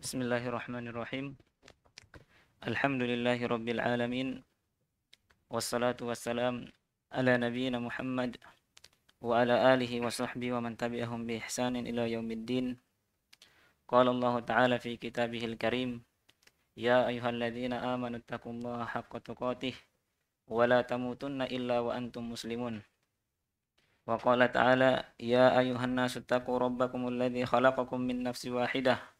بسم الله الرحمن الرحيم الحمد لله رب العالمين والصلاة والسلام على نبينا محمد وعلى آله وصحبه ومن تبعهم بإحسان إلى يوم الدين قال الله تعالى في كتابه الكريم يا أيها الذين آمنوا اتقوا الله حق تقاته ولا تموتن إلا وأنتم مسلمون وقال تعالى يا أيها الناس اتقوا ربكم الذي خلقكم من نفس واحدة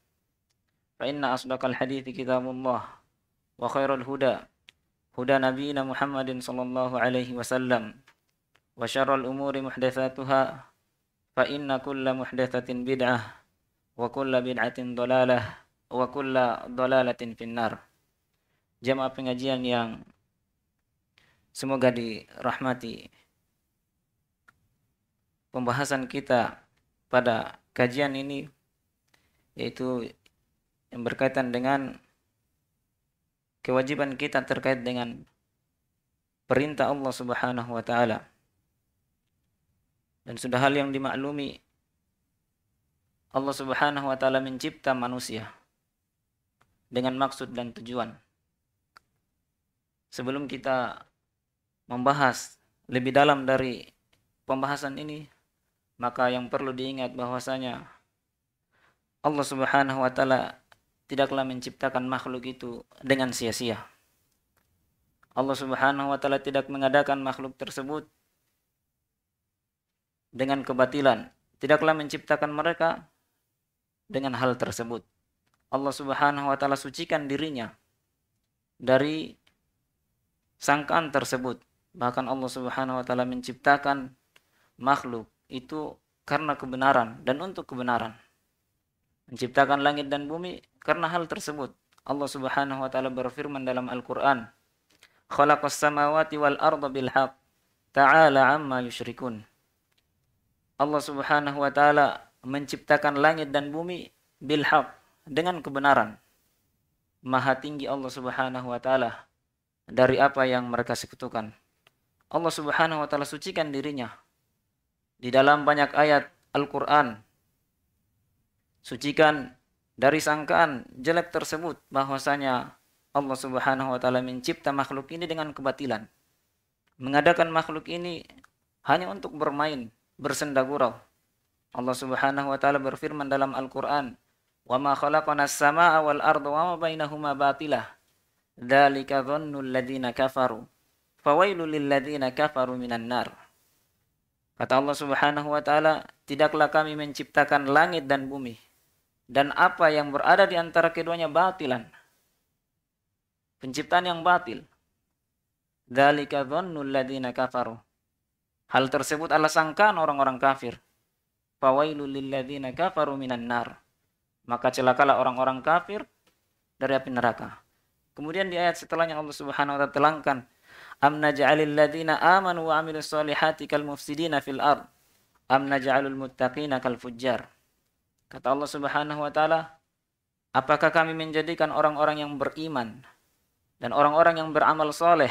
فإن أصدق الحديث كتاب الله وخير الهدى هدى نبينا محمد صلى الله عليه وسلم وشر الأمور محدثاتها فإن كل محدثة بدعة وكل بدعة ضلالة وكل ضلالة في النار جمع pengajian yang semoga dirahmati pembahasan kita pada kajian ini yaitu yang berkaitan dengan kewajiban kita terkait dengan perintah Allah Subhanahu wa taala. Dan sudah hal yang dimaklumi Allah Subhanahu wa taala mencipta manusia dengan maksud dan tujuan. Sebelum kita membahas lebih dalam dari pembahasan ini, maka yang perlu diingat bahwasanya Allah Subhanahu wa taala tidaklah menciptakan makhluk itu dengan sia-sia. Allah Subhanahu wa taala tidak mengadakan makhluk tersebut dengan kebatilan, tidaklah menciptakan mereka dengan hal tersebut. Allah Subhanahu wa taala sucikan dirinya dari sangkaan tersebut. Bahkan Allah Subhanahu wa taala menciptakan makhluk itu karena kebenaran dan untuk kebenaran menciptakan langit dan bumi karena hal tersebut. Allah Subhanahu wa taala berfirman dalam Al-Qur'an, "Khalaqas samawati wal arda bil haqq, ta'ala amma yusyrikun." Allah Subhanahu wa taala menciptakan langit dan bumi bil haqq dengan kebenaran. Maha tinggi Allah Subhanahu wa taala dari apa yang mereka sekutukan. Allah Subhanahu wa taala sucikan dirinya. Di dalam banyak ayat Al-Qur'an Sucikan dari sangkaan jelek tersebut bahwasanya Allah Subhanahu wa taala mencipta makhluk ini dengan kebatilan. Mengadakan makhluk ini hanya untuk bermain, bersenda gurau. Allah Subhanahu wa taala berfirman dalam Al-Qur'an, "Wa ma as samaa'a wal arda wa ma bainahuma batilah." Dzalika dhannu alladziina kafaru. Fawailul lil kafaru minan nar. Kata Allah Subhanahu wa taala, "Tidaklah kami menciptakan langit dan bumi dan apa yang berada di antara keduanya batilan. Penciptaan yang batil. Dalika dhannul ladzina kafaru. Hal tersebut adalah sangkaan orang-orang kafir. Fawailul ladina kafaru minan nar. Maka celakalah orang-orang kafir dari api neraka. Kemudian di ayat setelahnya Allah Subhanahu wa taala telangkan Am naj'alil ladzina amanu wa amilus solihati kal mufsidina fil ard am naj'alul muttaqina kal fujjar. Kata Allah Subhanahu wa taala, "Apakah kami menjadikan orang-orang yang beriman dan orang-orang yang beramal soleh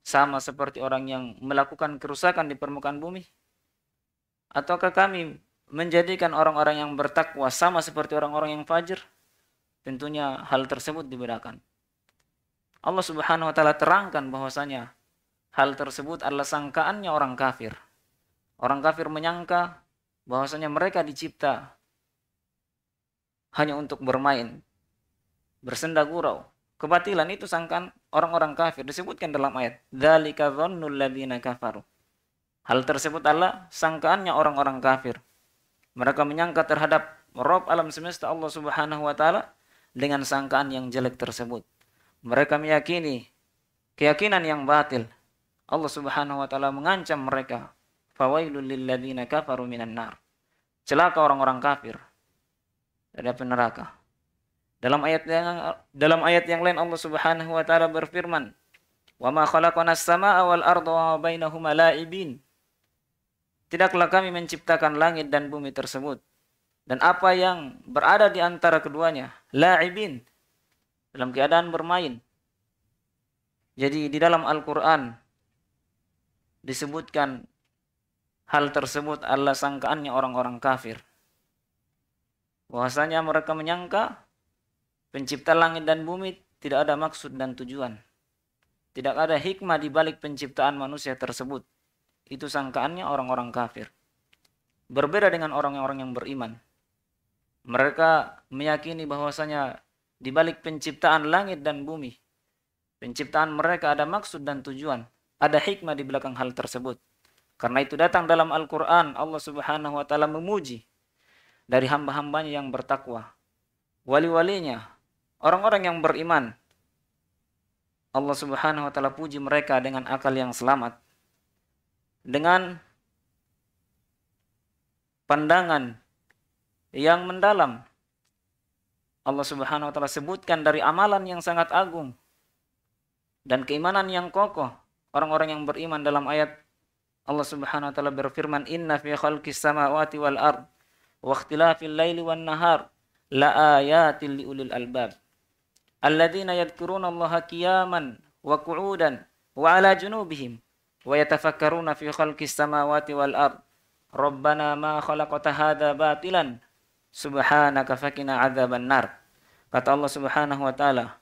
sama seperti orang yang melakukan kerusakan di permukaan bumi? Ataukah kami menjadikan orang-orang yang bertakwa sama seperti orang-orang yang fajir?" Tentunya hal tersebut dibedakan. Allah Subhanahu wa taala terangkan bahwasanya hal tersebut adalah sangkaannya orang kafir. Orang kafir menyangka bahwasanya mereka dicipta hanya untuk bermain, bersenda gurau. Kebatilan itu sangkan orang-orang kafir disebutkan dalam ayat dzalika dzannul ladzina kafaru. Hal tersebut adalah sangkaannya orang-orang kafir. Mereka menyangka terhadap Rob alam semesta Allah Subhanahu wa taala dengan sangkaan yang jelek tersebut. Mereka meyakini keyakinan yang batil. Allah Subhanahu wa taala mengancam mereka fawailul lilladzina kafaru minan nar. Celaka orang-orang kafir dari api neraka. Dalam ayat yang dalam ayat yang lain Allah Subhanahu wa taala berfirman, "Wa ma khalaqna as-samaa'a wal arda wa bainahuma la'ibin." Tidaklah kami menciptakan langit dan bumi tersebut dan apa yang berada di antara keduanya, la'ibin, dalam keadaan bermain. Jadi di dalam Al-Qur'an disebutkan hal tersebut adalah sangkaannya orang-orang kafir. Bahwasanya mereka menyangka pencipta langit dan bumi tidak ada maksud dan tujuan. Tidak ada hikmah di balik penciptaan manusia tersebut. Itu sangkaannya orang-orang kafir. Berbeda dengan orang-orang yang beriman. Mereka meyakini bahwasanya di balik penciptaan langit dan bumi, penciptaan mereka ada maksud dan tujuan, ada hikmah di belakang hal tersebut. Karena itu datang dalam Al-Quran Allah subhanahu wa ta'ala memuji dari hamba-hambanya yang bertakwa. Wali-walinya, orang-orang yang beriman. Allah subhanahu wa ta'ala puji mereka dengan akal yang selamat. Dengan pandangan yang mendalam. Allah subhanahu wa ta'ala sebutkan dari amalan yang sangat agung. Dan keimanan yang kokoh. Orang-orang yang beriman dalam ayat Allah Subhanahu wa taala berfirman inna fi khalqis samawati wal ard wa ikhtilafil laili wan nahar la ayatin liulil albab alladziina yadhkuruna Allah qiyaman wa qu'udan wa ala junubihim wa yatafakkaruna fi khalqis samawati wal ard rabbana ma khalaqta hadza batilan subhanaka faqina adzaban nar kata Allah Subhanahu wa taala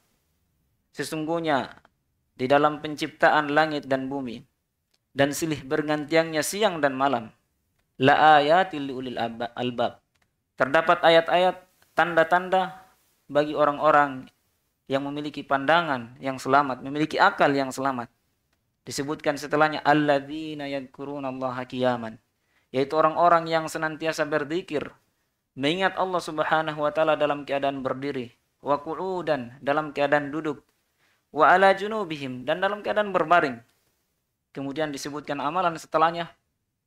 sesungguhnya di dalam penciptaan langit dan bumi dan silih bergantiannya siang dan malam. La ayatil ulil albab. Terdapat ayat-ayat tanda-tanda bagi orang-orang yang memiliki pandangan yang selamat, memiliki akal yang selamat. Disebutkan setelahnya alladzina yadhkurunallaha qiyaman, yaitu orang-orang yang senantiasa berzikir, mengingat Allah Subhanahu wa taala dalam keadaan berdiri, wa dan dalam keadaan duduk, wa ala junubihim dan dalam keadaan berbaring kemudian disebutkan amalan setelahnya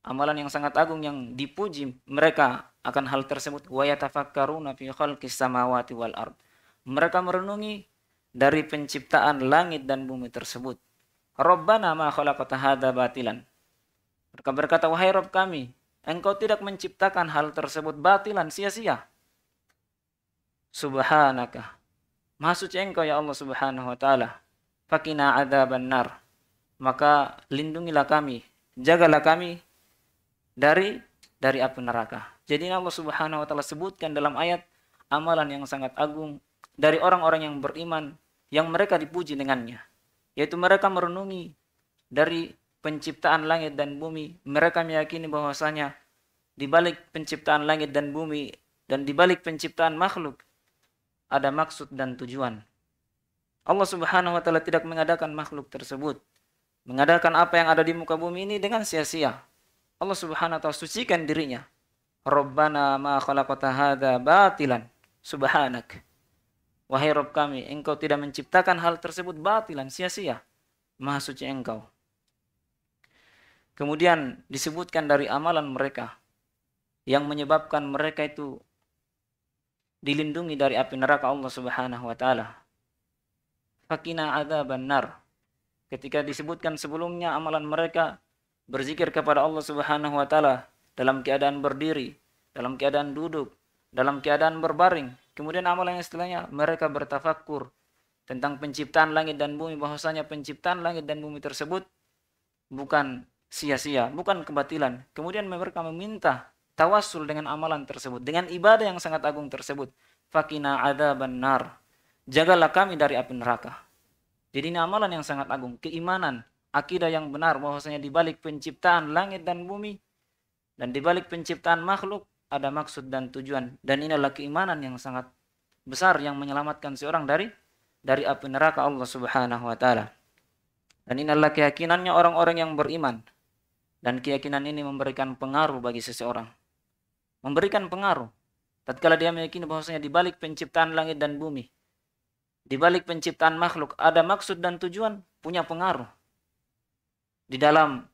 amalan yang sangat agung yang dipuji mereka akan hal tersebut wa yatafakkaruna fi khalqis samawati wal ard mereka merenungi dari penciptaan langit dan bumi tersebut Rabbana ma khalaqta hadza batilan mereka berkata wahai Rabb kami engkau tidak menciptakan hal tersebut batilan sia-sia subhanaka maha suci engkau ya Allah subhanahu wa taala fakina adzabannar nar maka lindungilah kami, jagalah kami dari dari api neraka. Jadi Allah Subhanahu wa taala sebutkan dalam ayat amalan yang sangat agung dari orang-orang yang beriman yang mereka dipuji dengannya. Yaitu mereka merenungi dari penciptaan langit dan bumi, mereka meyakini bahwasanya di balik penciptaan langit dan bumi dan di balik penciptaan makhluk ada maksud dan tujuan. Allah Subhanahu wa taala tidak mengadakan makhluk tersebut mengadakan apa yang ada di muka bumi ini dengan sia-sia. Allah Subhanahu wa taala sucikan dirinya. Rabbana ma khalaqta hadza batilan subhanak. Wahai Rabb kami, engkau tidak menciptakan hal tersebut batilan sia-sia. Maha suci engkau. Kemudian disebutkan dari amalan mereka yang menyebabkan mereka itu dilindungi dari api neraka Allah Subhanahu wa taala. Fakina adzabannar. nar ketika disebutkan sebelumnya amalan mereka berzikir kepada Allah Subhanahu wa taala dalam keadaan berdiri, dalam keadaan duduk, dalam keadaan berbaring. Kemudian amalan yang setelahnya mereka bertafakur tentang penciptaan langit dan bumi bahwasanya penciptaan langit dan bumi tersebut bukan sia-sia, bukan kebatilan. Kemudian mereka meminta tawassul dengan amalan tersebut, dengan ibadah yang sangat agung tersebut. Fakina ada Jagalah kami dari api neraka. Jadi ini amalan yang sangat agung, keimanan, akidah yang benar bahwasanya di balik penciptaan langit dan bumi dan di balik penciptaan makhluk ada maksud dan tujuan dan inilah keimanan yang sangat besar yang menyelamatkan seorang dari dari api neraka Allah Subhanahu wa taala. Dan inilah keyakinannya orang-orang yang beriman. Dan keyakinan ini memberikan pengaruh bagi seseorang. Memberikan pengaruh. Tatkala dia meyakini bahwasanya di balik penciptaan langit dan bumi di balik penciptaan makhluk ada maksud dan tujuan, punya pengaruh. Di dalam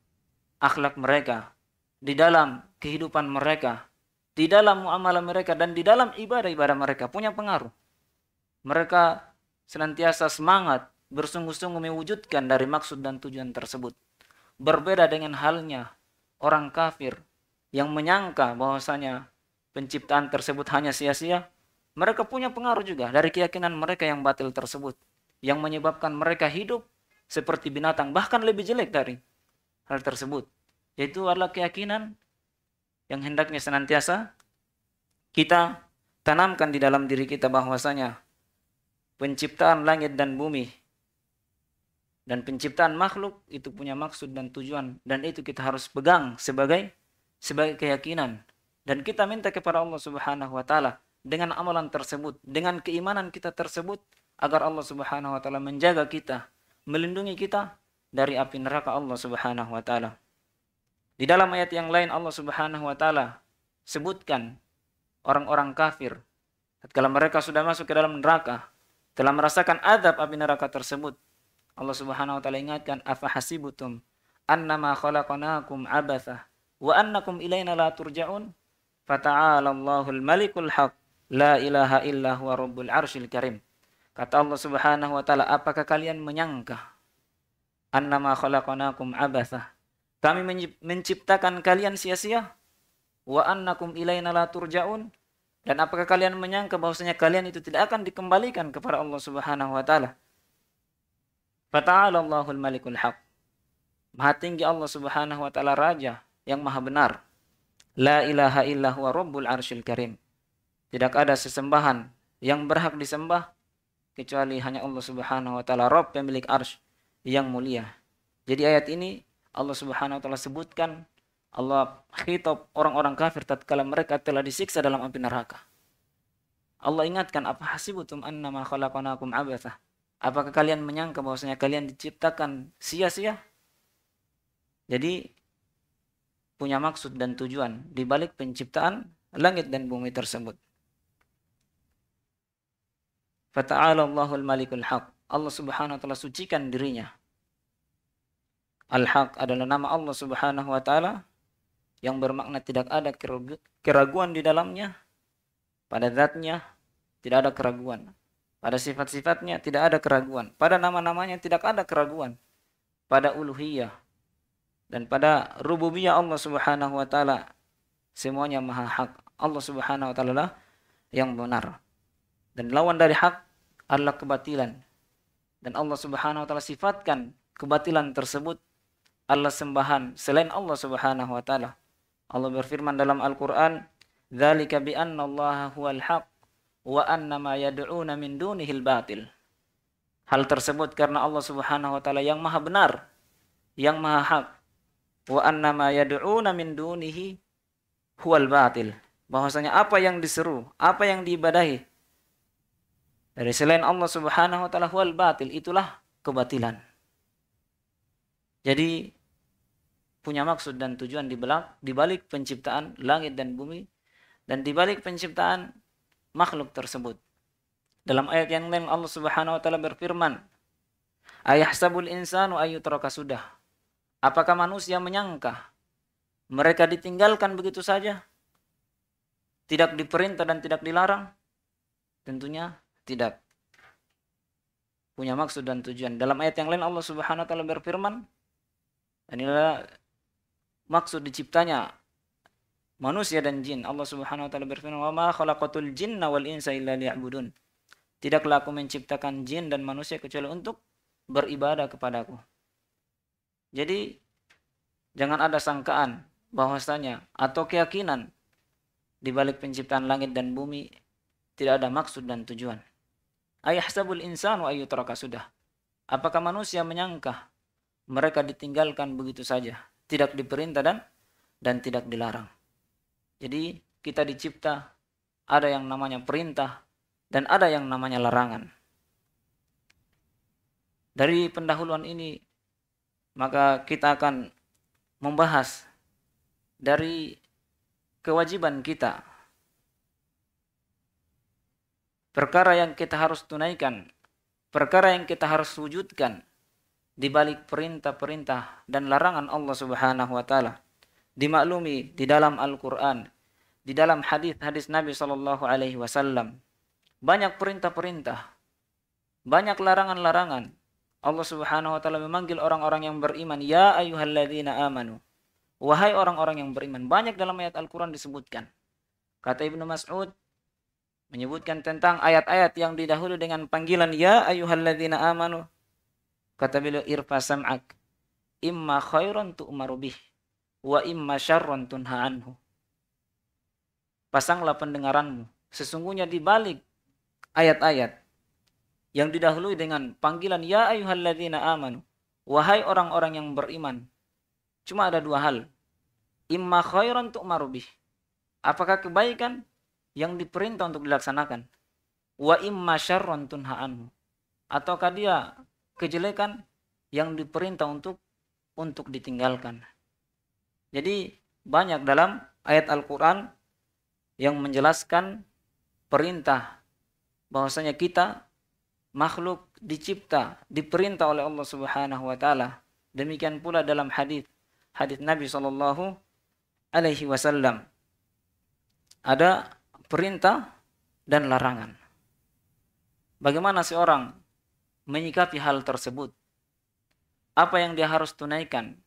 akhlak mereka, di dalam kehidupan mereka, di dalam muamalah mereka dan di dalam ibadah-ibadah mereka punya pengaruh. Mereka senantiasa semangat bersungguh-sungguh mewujudkan dari maksud dan tujuan tersebut. Berbeda dengan halnya orang kafir yang menyangka bahwasanya penciptaan tersebut hanya sia-sia mereka punya pengaruh juga dari keyakinan mereka yang batil tersebut yang menyebabkan mereka hidup seperti binatang bahkan lebih jelek dari hal tersebut yaitu adalah keyakinan yang hendaknya senantiasa kita tanamkan di dalam diri kita bahwasanya penciptaan langit dan bumi dan penciptaan makhluk itu punya maksud dan tujuan dan itu kita harus pegang sebagai sebagai keyakinan dan kita minta kepada Allah Subhanahu wa taala dengan amalan tersebut, dengan keimanan kita tersebut agar Allah Subhanahu wa taala menjaga kita, melindungi kita dari api neraka Allah Subhanahu wa taala. Di dalam ayat yang lain Allah Subhanahu wa taala sebutkan orang-orang kafir tatkala mereka sudah masuk ke dalam neraka, telah merasakan adab api neraka tersebut. Allah Subhanahu wa taala ingatkan, "Afahasibutum annama khalaqnakum abatha wa annakum ilaina la turja'un?" Fata'ala Allahul Malikul Haq La ilaha illa huwa rabbul arsyil karim. Kata Allah Subhanahu wa taala, apakah kalian menyangka annama khalaqnakum abatha? Kami menciptakan kalian sia-sia? Wa annakum ilaina la turja'un? Dan apakah kalian menyangka bahwasanya kalian itu tidak akan dikembalikan kepada Allah Subhanahu wa taala? Fata'ala Allahul Malikul Haq. Maha tinggi Allah Subhanahu wa taala raja yang maha benar. La ilaha illa huwa rabbul arsyil karim. Tidak ada sesembahan yang berhak disembah kecuali hanya Allah Subhanahu wa taala Rabb pemilik arsy yang mulia. Jadi ayat ini Allah Subhanahu wa taala sebutkan Allah khitab orang-orang kafir tatkala mereka telah disiksa dalam api neraka. Allah ingatkan apa hasibutum annama khalaqnakum abatha? Apakah kalian menyangka bahwasanya kalian diciptakan sia-sia? Jadi punya maksud dan tujuan di balik penciptaan langit dan bumi tersebut. Fata'ala Allahul Malikul Haq. Allah Subhanahu wa taala sucikan dirinya. Al-Haq adalah nama Allah Subhanahu wa taala yang bermakna tidak ada keraguan di dalamnya. Pada zatnya tidak ada keraguan. Pada sifat-sifatnya tidak ada keraguan. Pada nama-namanya tidak ada keraguan. Pada uluhiyah dan pada rububiyah Allah Subhanahu wa taala semuanya maha hak. Allah Subhanahu wa taala yang benar. Dan lawan dari hak adalah kebatilan. Dan Allah Subhanahu wa taala sifatkan kebatilan tersebut adalah sembahan selain Allah Subhanahu wa taala. Allah berfirman dalam Al-Qur'an, "Dzalika bi anna Allah huwal haq wa anna ma yad'una min dunihil batil." Hal tersebut karena Allah Subhanahu wa taala yang maha benar, yang maha hak. Wa anna ma yad'una min dunihi huwal batil. Bahwasanya apa yang diseru, apa yang diibadahi dari selain Allah Subhanahu wa taala wal batil itulah kebatilan. Jadi punya maksud dan tujuan di belak, di balik penciptaan langit dan bumi dan di balik penciptaan makhluk tersebut. Dalam ayat yang lain Allah Subhanahu wa taala berfirman, "Ayahsabul insanu ayyutraka sudah?" Apakah manusia menyangka mereka ditinggalkan begitu saja? Tidak diperintah dan tidak dilarang? Tentunya tidak punya maksud dan tujuan. Dalam ayat yang lain Allah Subhanahu wa taala berfirman, inilah maksud diciptanya manusia dan jin. Allah Subhanahu wa taala berfirman, "Wa ma khalaqatul jinna wal insa illa liya'budun." Tidaklah aku menciptakan jin dan manusia kecuali untuk beribadah kepadaku. Jadi jangan ada sangkaan bahwasanya atau keyakinan di balik penciptaan langit dan bumi tidak ada maksud dan tujuan. Ayahsabul insanu ayyutraka sudah. Apakah manusia menyangka mereka ditinggalkan begitu saja, tidak diperintah dan dan tidak dilarang. Jadi kita dicipta ada yang namanya perintah dan ada yang namanya larangan. Dari pendahuluan ini maka kita akan membahas dari kewajiban kita perkara yang kita harus tunaikan, perkara yang kita harus wujudkan di balik perintah-perintah dan larangan Allah Subhanahu wa taala. Dimaklumi di dalam Al-Qur'an, di dalam hadis-hadis Nabi Sallallahu alaihi wasallam. Banyak perintah-perintah, banyak larangan-larangan. Allah Subhanahu wa taala memanggil orang-orang yang beriman, "Ya ayyuhalladzina amanu." Wahai orang-orang yang beriman, banyak dalam ayat Al-Qur'an disebutkan. Kata Ibnu Mas'ud, menyebutkan tentang ayat-ayat yang didahului dengan panggilan ya ayyuhalladzina amanu kata beliau irfa sam'ak imma khairan tu'maru bih wa imma syarran tunha anhu pasanglah pendengaranmu sesungguhnya di balik ayat-ayat yang didahului dengan panggilan ya ayyuhalladzina amanu wahai orang-orang yang beriman cuma ada dua hal imma khairan tu'maru bih apakah kebaikan yang diperintah untuk dilaksanakan wa imma tunha anhu ataukah dia kejelekan yang diperintah untuk untuk ditinggalkan jadi banyak dalam ayat Al-Quran yang menjelaskan perintah bahwasanya kita makhluk dicipta diperintah oleh Allah Subhanahu wa taala demikian pula dalam hadis hadis Nabi sallallahu alaihi wasallam ada perintah dan larangan. Bagaimana seorang menyikapi hal tersebut? Apa yang dia harus tunaikan?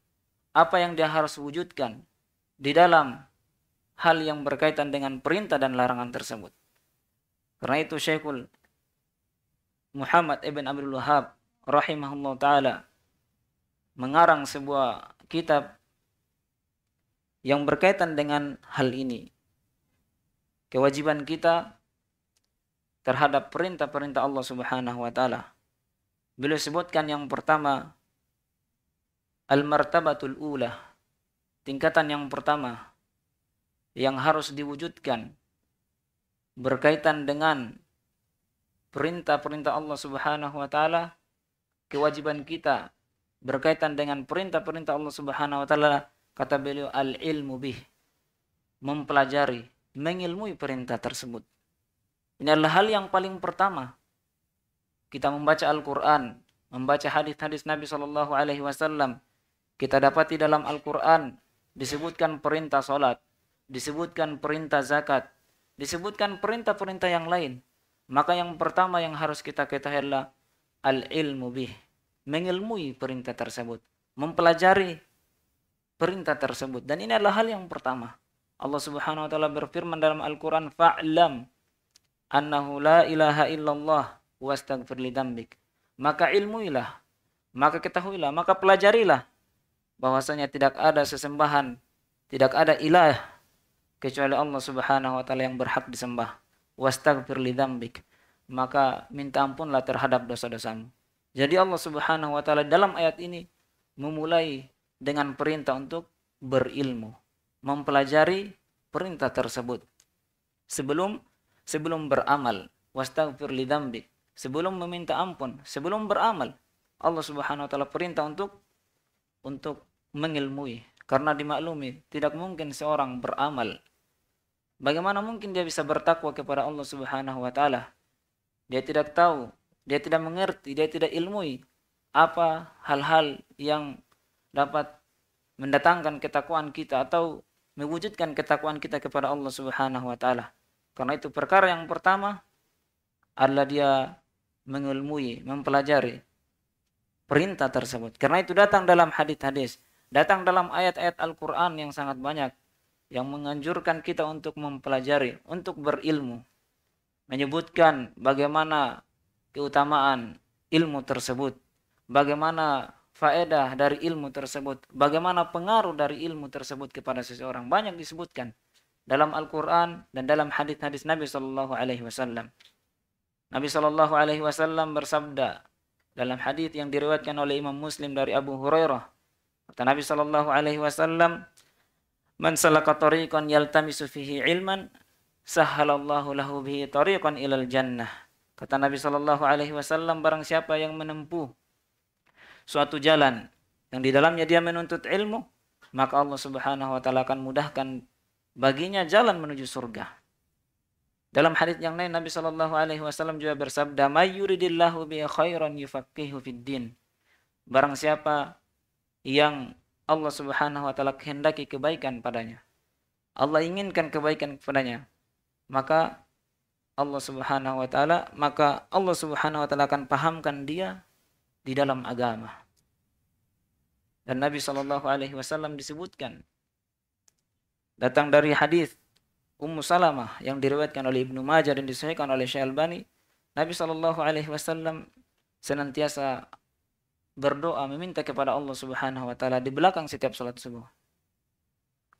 Apa yang dia harus wujudkan di dalam hal yang berkaitan dengan perintah dan larangan tersebut? Karena itu Syekhul Muhammad ibn Abdul Wahab rahimahullah taala mengarang sebuah kitab yang berkaitan dengan hal ini kewajiban kita terhadap perintah-perintah Allah Subhanahu wa taala. Beliau sebutkan yang pertama al-martabatul ula, tingkatan yang pertama yang harus diwujudkan berkaitan dengan perintah-perintah Allah Subhanahu wa taala, kewajiban kita berkaitan dengan perintah-perintah Allah Subhanahu wa taala, kata beliau al-ilmu bih, mempelajari mengilmui perintah tersebut. Ini adalah hal yang paling pertama. Kita membaca Al-Quran, membaca hadis-hadis Nabi Shallallahu Alaihi Wasallam, kita dapati dalam Al-Quran disebutkan perintah sholat, disebutkan perintah zakat, disebutkan perintah-perintah yang lain. Maka yang pertama yang harus kita ketahui adalah al-ilmu bih, mengilmui perintah tersebut, mempelajari perintah tersebut. Dan ini adalah hal yang pertama. Allah Subhanahu wa taala berfirman dalam Al-Qur'an fa'lam annahu la ilaha illallah wastaghfir li dambik. Maka ilmuilah, maka ketahuilah, maka pelajarilah bahwasanya tidak ada sesembahan, tidak ada ilah kecuali Allah Subhanahu wa taala yang berhak disembah. Wastaghfir li dambik. Maka minta ampunlah terhadap dosa-dosamu. Jadi Allah Subhanahu wa taala dalam ayat ini memulai dengan perintah untuk berilmu mempelajari perintah tersebut sebelum sebelum beramal wastaghfir lidambik sebelum meminta ampun sebelum beramal Allah Subhanahu wa taala perintah untuk untuk mengilmui karena dimaklumi tidak mungkin seorang beramal bagaimana mungkin dia bisa bertakwa kepada Allah Subhanahu wa taala dia tidak tahu dia tidak mengerti dia tidak ilmui apa hal-hal yang dapat mendatangkan ketakwaan kita atau mewujudkan ketakwaan kita kepada Allah Subhanahu wa taala. Karena itu perkara yang pertama adalah dia mengilmui, mempelajari perintah tersebut. Karena itu datang dalam hadis-hadis, datang dalam ayat-ayat Al-Qur'an yang sangat banyak yang menganjurkan kita untuk mempelajari, untuk berilmu. Menyebutkan bagaimana keutamaan ilmu tersebut, bagaimana faedah dari ilmu tersebut, bagaimana pengaruh dari ilmu tersebut kepada seseorang banyak disebutkan dalam Al-Qur'an dan dalam hadis-hadis Nabi Sallallahu alaihi wasallam. Nabi Sallallahu alaihi wasallam bersabda dalam hadis yang diriwayatkan oleh Imam Muslim dari Abu Hurairah. Kata Nabi Sallallahu alaihi wasallam, "Man salaka tariqan yaltamisu fihi ilman, sahhalallahu lahu bihi tariqan ilal jannah." Kata Nabi Sallallahu alaihi wasallam, barang siapa yang menempuh suatu jalan yang di dalamnya dia menuntut ilmu, maka Allah Subhanahu wa taala akan mudahkan baginya jalan menuju surga. Dalam hadis yang lain Nabi Shallallahu alaihi wasallam juga bersabda, "Mayyuridillahu bi khairan yufaqihu fid din." Barang siapa yang Allah Subhanahu wa taala kehendaki kebaikan padanya. Allah inginkan kebaikan kepadanya. Maka Allah Subhanahu wa taala maka Allah Subhanahu wa taala akan pahamkan dia di dalam agama. Dan Nabi Shallallahu Alaihi Wasallam disebutkan datang dari hadis Ummu Salamah yang diriwayatkan oleh Ibnu Majah dan disahkan oleh Syekh Albani, Nabi Shallallahu alaihi wasallam senantiasa berdoa meminta kepada Allah Subhanahu wa taala di belakang setiap salat subuh.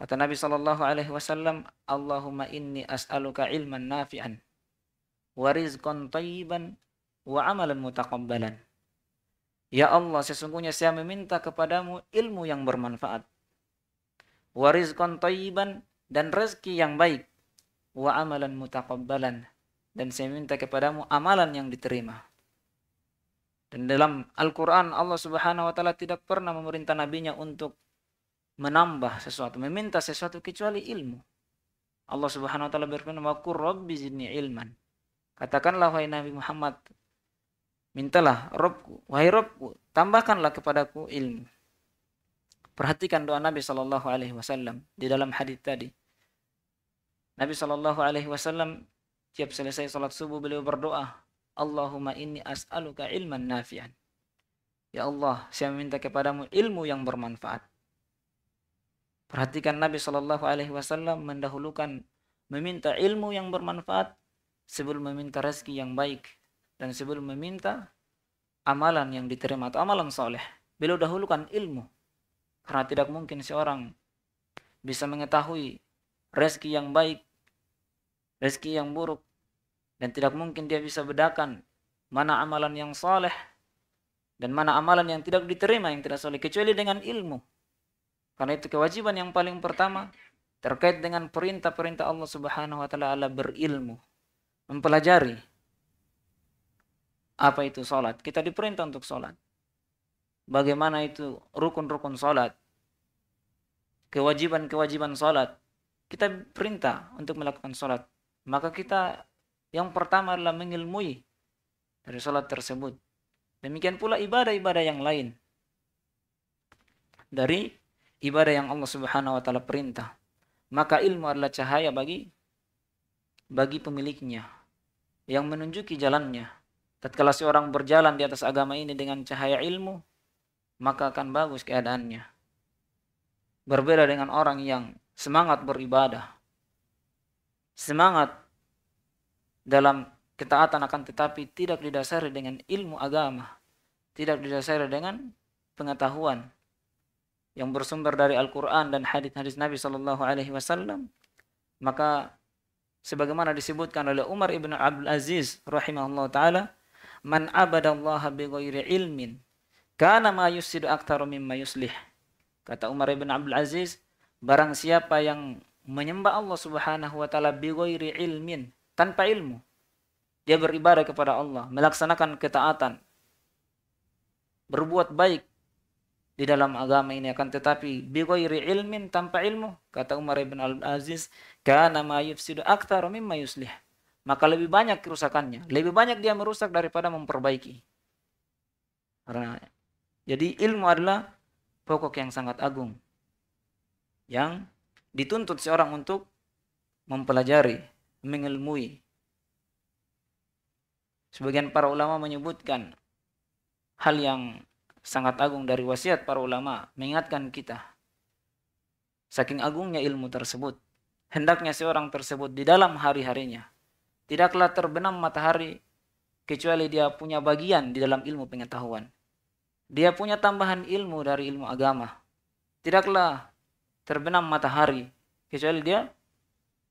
Kata Nabi Shallallahu alaihi wasallam, "Allahumma inni as'aluka ilman nafi'an wa rizqan wa amalan mutaqabbalan." Ya Allah, sesungguhnya saya meminta kepadamu ilmu yang bermanfaat. Warizkon tayyiban dan rezeki yang baik. Wa amalan mutakabbalan. Dan saya minta kepadamu amalan yang diterima. Dan dalam Al-Quran Allah subhanahu wa ta'ala tidak pernah memerintah nabinya untuk menambah sesuatu. Meminta sesuatu kecuali ilmu. Allah subhanahu wa ta'ala berfirman, Wa rabbi zidni ilman. Katakanlah wahai Nabi Muhammad, Mintalah Robku, wahai Robku, tambahkanlah kepadaku ilmu. Perhatikan doa Nabi Shallallahu Alaihi Wasallam di dalam hadis tadi. Nabi Shallallahu Alaihi Wasallam tiap selesai sholat subuh beliau berdoa, Allahumma inni as'aluka ilman nafian. Ya Allah, saya meminta kepadamu ilmu yang bermanfaat. Perhatikan Nabi Shallallahu Alaihi Wasallam mendahulukan meminta ilmu yang bermanfaat sebelum meminta rezeki yang baik dan sebelum meminta amalan yang diterima atau amalan soleh beliau dahulukan ilmu karena tidak mungkin seorang bisa mengetahui rezeki yang baik rezeki yang buruk dan tidak mungkin dia bisa bedakan mana amalan yang soleh dan mana amalan yang tidak diterima yang tidak soleh kecuali dengan ilmu karena itu kewajiban yang paling pertama terkait dengan perintah-perintah Allah Subhanahu wa taala berilmu, mempelajari apa itu sholat. Kita diperintah untuk sholat. Bagaimana itu rukun-rukun sholat. Kewajiban-kewajiban sholat. Kita perintah untuk melakukan sholat. Maka kita yang pertama adalah mengilmui dari sholat tersebut. Demikian pula ibadah-ibadah yang lain. Dari ibadah yang Allah Subhanahu wa taala perintah. Maka ilmu adalah cahaya bagi bagi pemiliknya yang menunjuki jalannya tatkala seorang berjalan di atas agama ini dengan cahaya ilmu, maka akan bagus keadaannya. Berbeda dengan orang yang semangat beribadah. Semangat dalam ketaatan akan tetapi tidak didasari dengan ilmu agama, tidak didasari dengan pengetahuan yang bersumber dari Al-Qur'an dan hadis-hadis Nabi Shallallahu alaihi wasallam, maka sebagaimana disebutkan oleh Umar ibn Abdul Aziz rahimahullah taala man abadallaha bighairi ilmin kana ma yusidu aktaru mimma yuslih. Kata Umar bin Abdul Aziz, barang siapa yang menyembah Allah Subhanahu wa taala bighairi ilmin, tanpa ilmu. Dia beribadah kepada Allah, melaksanakan ketaatan, berbuat baik di dalam agama ini akan tetapi bighairi ilmin tanpa ilmu kata Umar bin Abdul Aziz kana ma yufsidu aktaru mimma yuslih maka lebih banyak kerusakannya. Lebih banyak dia merusak daripada memperbaiki. Karena jadi ilmu adalah pokok yang sangat agung yang dituntut seorang untuk mempelajari, mengilmui. Sebagian para ulama menyebutkan hal yang sangat agung dari wasiat para ulama mengingatkan kita saking agungnya ilmu tersebut hendaknya seorang tersebut di dalam hari-harinya Tidaklah terbenam matahari kecuali dia punya bagian di dalam ilmu pengetahuan. Dia punya tambahan ilmu dari ilmu agama. Tidaklah terbenam matahari kecuali dia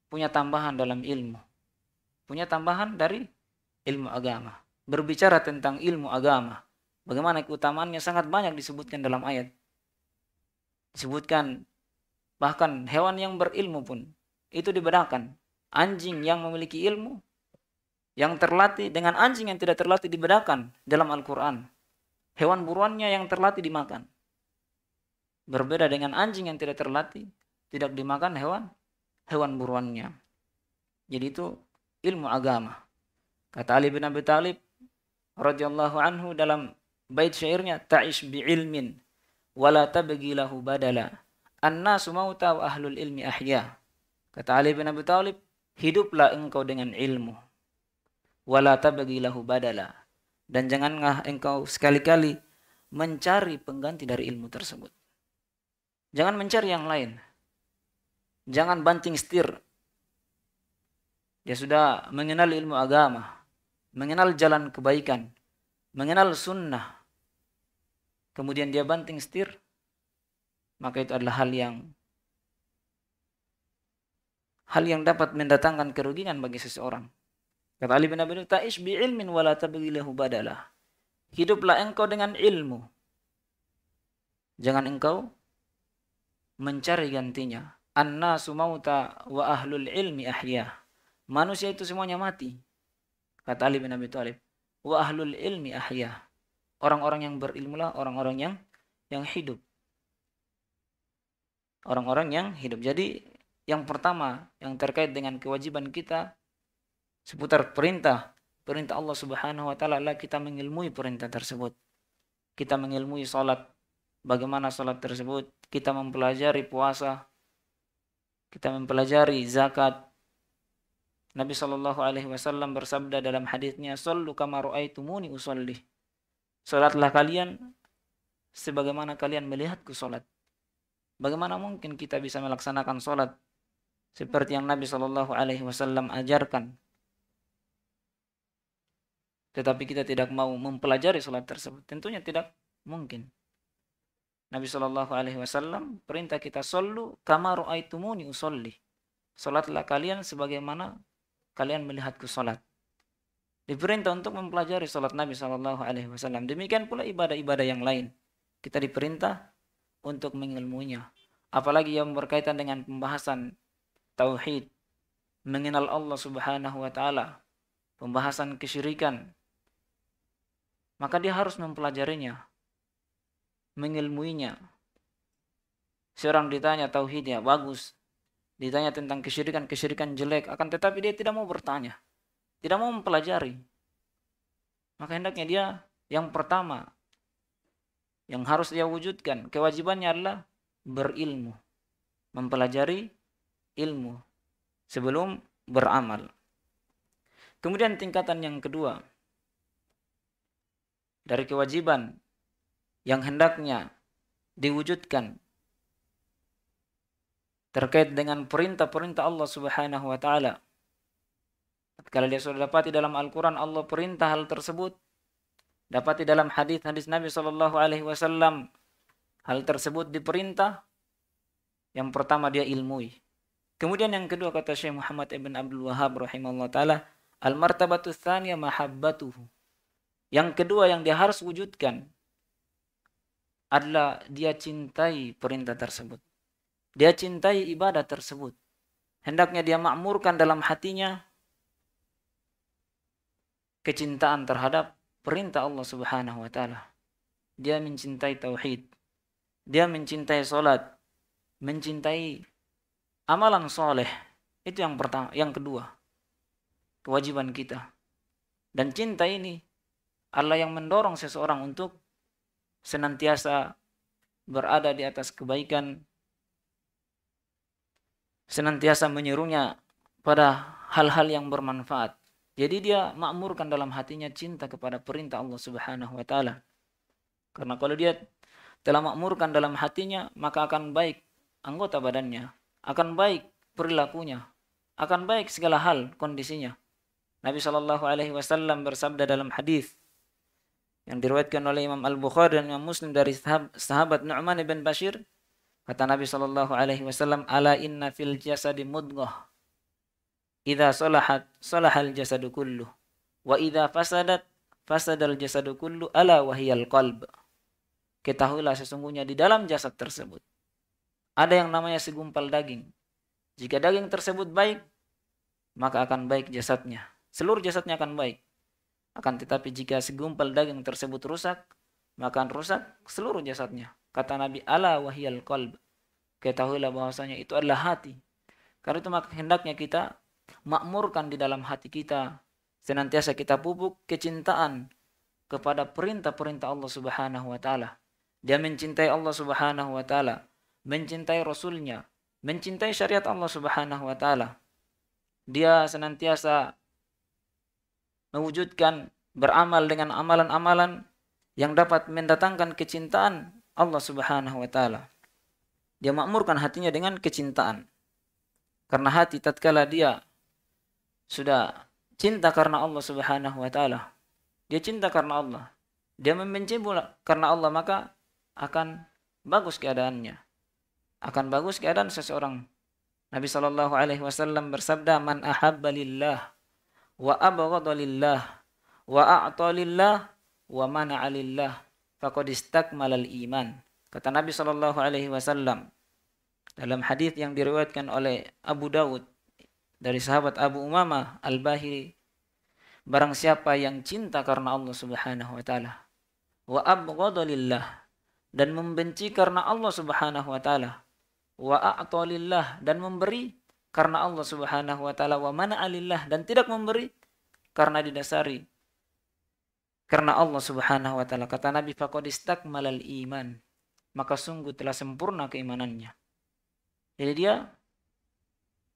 punya tambahan dalam ilmu. Punya tambahan dari ilmu agama. Berbicara tentang ilmu agama. Bagaimana keutamaannya sangat banyak disebutkan dalam ayat. Disebutkan bahkan hewan yang berilmu pun itu dibedakan. Anjing yang memiliki ilmu yang terlatih dengan anjing yang tidak terlatih dibedakan dalam Al-Quran. Hewan buruannya yang terlatih dimakan. Berbeda dengan anjing yang tidak terlatih, tidak dimakan hewan, hewan buruannya. Jadi itu ilmu agama. Kata Ali bin Abi Talib radhiyallahu anhu dalam bait syairnya ta'ish bi'ilmin, ilmin wala tabghi badala anna mauta wa ahlul ilmi ahya. Kata Ali bin Abi Talib hiduplah engkau dengan ilmu wala tabghi lahu badala dan janganlah engkau sekali-kali mencari pengganti dari ilmu tersebut. Jangan mencari yang lain. Jangan banting setir. Dia sudah mengenal ilmu agama, mengenal jalan kebaikan, mengenal sunnah. Kemudian dia banting setir, maka itu adalah hal yang hal yang dapat mendatangkan kerugian bagi seseorang. Kata Ali bin Abi Ta'ish bi ilmin wala tabghilahu badalah. Hiduplah engkau dengan ilmu. Jangan engkau mencari gantinya. Annasu mauta wa ahlul ilmi ahya. Manusia itu semuanya mati. Kata Ali bin Abi Thalib, wa ahlul ilmi ahya. Orang-orang yang berilmulah orang-orang yang yang hidup. Orang-orang yang hidup. Jadi yang pertama yang terkait dengan kewajiban kita seputar perintah perintah Allah Subhanahu wa taala lah kita mengilmui perintah tersebut. Kita mengilmui salat, bagaimana salat tersebut, kita mempelajari puasa, kita mempelajari zakat. Nabi Shallallahu alaihi wasallam bersabda dalam hadisnya, "Shallu kama usolli." Salatlah kalian sebagaimana kalian melihatku salat. Bagaimana mungkin kita bisa melaksanakan salat seperti yang Nabi Shallallahu alaihi wasallam ajarkan tetapi kita tidak mau mempelajari salat tersebut tentunya tidak mungkin Nabi Shallallahu Alaihi Wasallam perintah kita solu kamaru aitumuni usolli salatlah kalian sebagaimana kalian melihatku salat diperintah untuk mempelajari salat Nabi Shallallahu Alaihi Wasallam demikian pula ibadah-ibadah yang lain kita diperintah untuk mengilmunya apalagi yang berkaitan dengan pembahasan tauhid mengenal Allah Subhanahu wa taala pembahasan kesyirikan maka dia harus mempelajarinya, mengilmuinya. Seorang ditanya tauhid ya bagus, ditanya tentang kesyirikan, kesyirikan jelek, akan tetapi dia tidak mau bertanya, tidak mau mempelajari. Maka hendaknya dia yang pertama yang harus dia wujudkan, kewajibannya adalah berilmu, mempelajari ilmu sebelum beramal. Kemudian tingkatan yang kedua, dari kewajiban yang hendaknya diwujudkan terkait dengan perintah-perintah Allah Subhanahu wa taala. Kalau dia sudah dapat di dalam Al-Qur'an Allah perintah hal tersebut, dapat di dalam hadis-hadis Nabi Shallallahu alaihi wasallam hal tersebut diperintah, yang pertama dia ilmui. Kemudian yang kedua kata Syekh Muhammad Ibn Abdul Wahab rahimahullah taala, al-martabatu tsaniyah mahabbatuhu. Yang kedua yang dia harus wujudkan adalah dia cintai perintah tersebut. Dia cintai ibadah tersebut. Hendaknya dia makmurkan dalam hatinya kecintaan terhadap perintah Allah Subhanahu wa taala. Dia mencintai tauhid. Dia mencintai salat, mencintai amalan soleh. Itu yang pertama, yang kedua. Kewajiban kita. Dan cinta ini Allah yang mendorong seseorang untuk senantiasa berada di atas kebaikan, senantiasa menyuruhnya pada hal-hal yang bermanfaat. Jadi dia makmurkan dalam hatinya cinta kepada perintah Allah Subhanahu wa taala. Karena kalau dia telah makmurkan dalam hatinya, maka akan baik anggota badannya, akan baik perilakunya, akan baik segala hal kondisinya. Nabi Shallallahu alaihi wasallam bersabda dalam hadis, yang diriwayatkan oleh Imam Al-Bukhari dan Imam Muslim dari sahabat Nu'man bin Bashir kata Nabi Shallallahu alaihi wasallam ala inna fil jasadi mudghah idza salahat salahal jasadu kullu wa idza fasadat fasadal jasadu kullu ala wahiyal qalb ketahuilah sesungguhnya di dalam jasad tersebut ada yang namanya segumpal daging jika daging tersebut baik maka akan baik jasadnya seluruh jasadnya akan baik akan tetapi jika segumpal daging tersebut rusak, maka rusak seluruh jasadnya. Kata Nabi Allah wahyal qalb. Ketahuilah bahwasanya itu adalah hati. Karena itu maka hendaknya kita makmurkan di dalam hati kita. Senantiasa kita pupuk kecintaan kepada perintah-perintah Allah Subhanahu wa taala. Dia mencintai Allah Subhanahu wa taala, mencintai rasulnya, mencintai syariat Allah Subhanahu wa taala. Dia senantiasa mewujudkan beramal dengan amalan-amalan yang dapat mendatangkan kecintaan Allah Subhanahu wa taala. Dia makmurkan hatinya dengan kecintaan. Karena hati tatkala dia sudah cinta karena Allah Subhanahu wa taala. Dia cinta karena Allah. Dia membenci pula karena Allah maka akan bagus keadaannya. Akan bagus keadaan seseorang. Nabi Shallallahu alaihi wasallam bersabda, "Man ahabba wa abghadha lillah wa a'ta lillah wa mana'a lillah faqad istakmalal iman. Kata Nabi sallallahu alaihi wasallam dalam hadis yang diriwayatkan oleh Abu Daud dari sahabat Abu Umamah Al-Bahiri barang siapa yang cinta karena Allah Subhanahu wa taala wa abghadha lillah dan membenci karena Allah Subhanahu wa taala wa a'ta lillah dan memberi karena Allah Subhanahu wa taala wa mana alillah dan tidak memberi karena didasari karena Allah Subhanahu wa taala kata Nabi faqadistak malal iman maka sungguh telah sempurna keimanannya jadi dia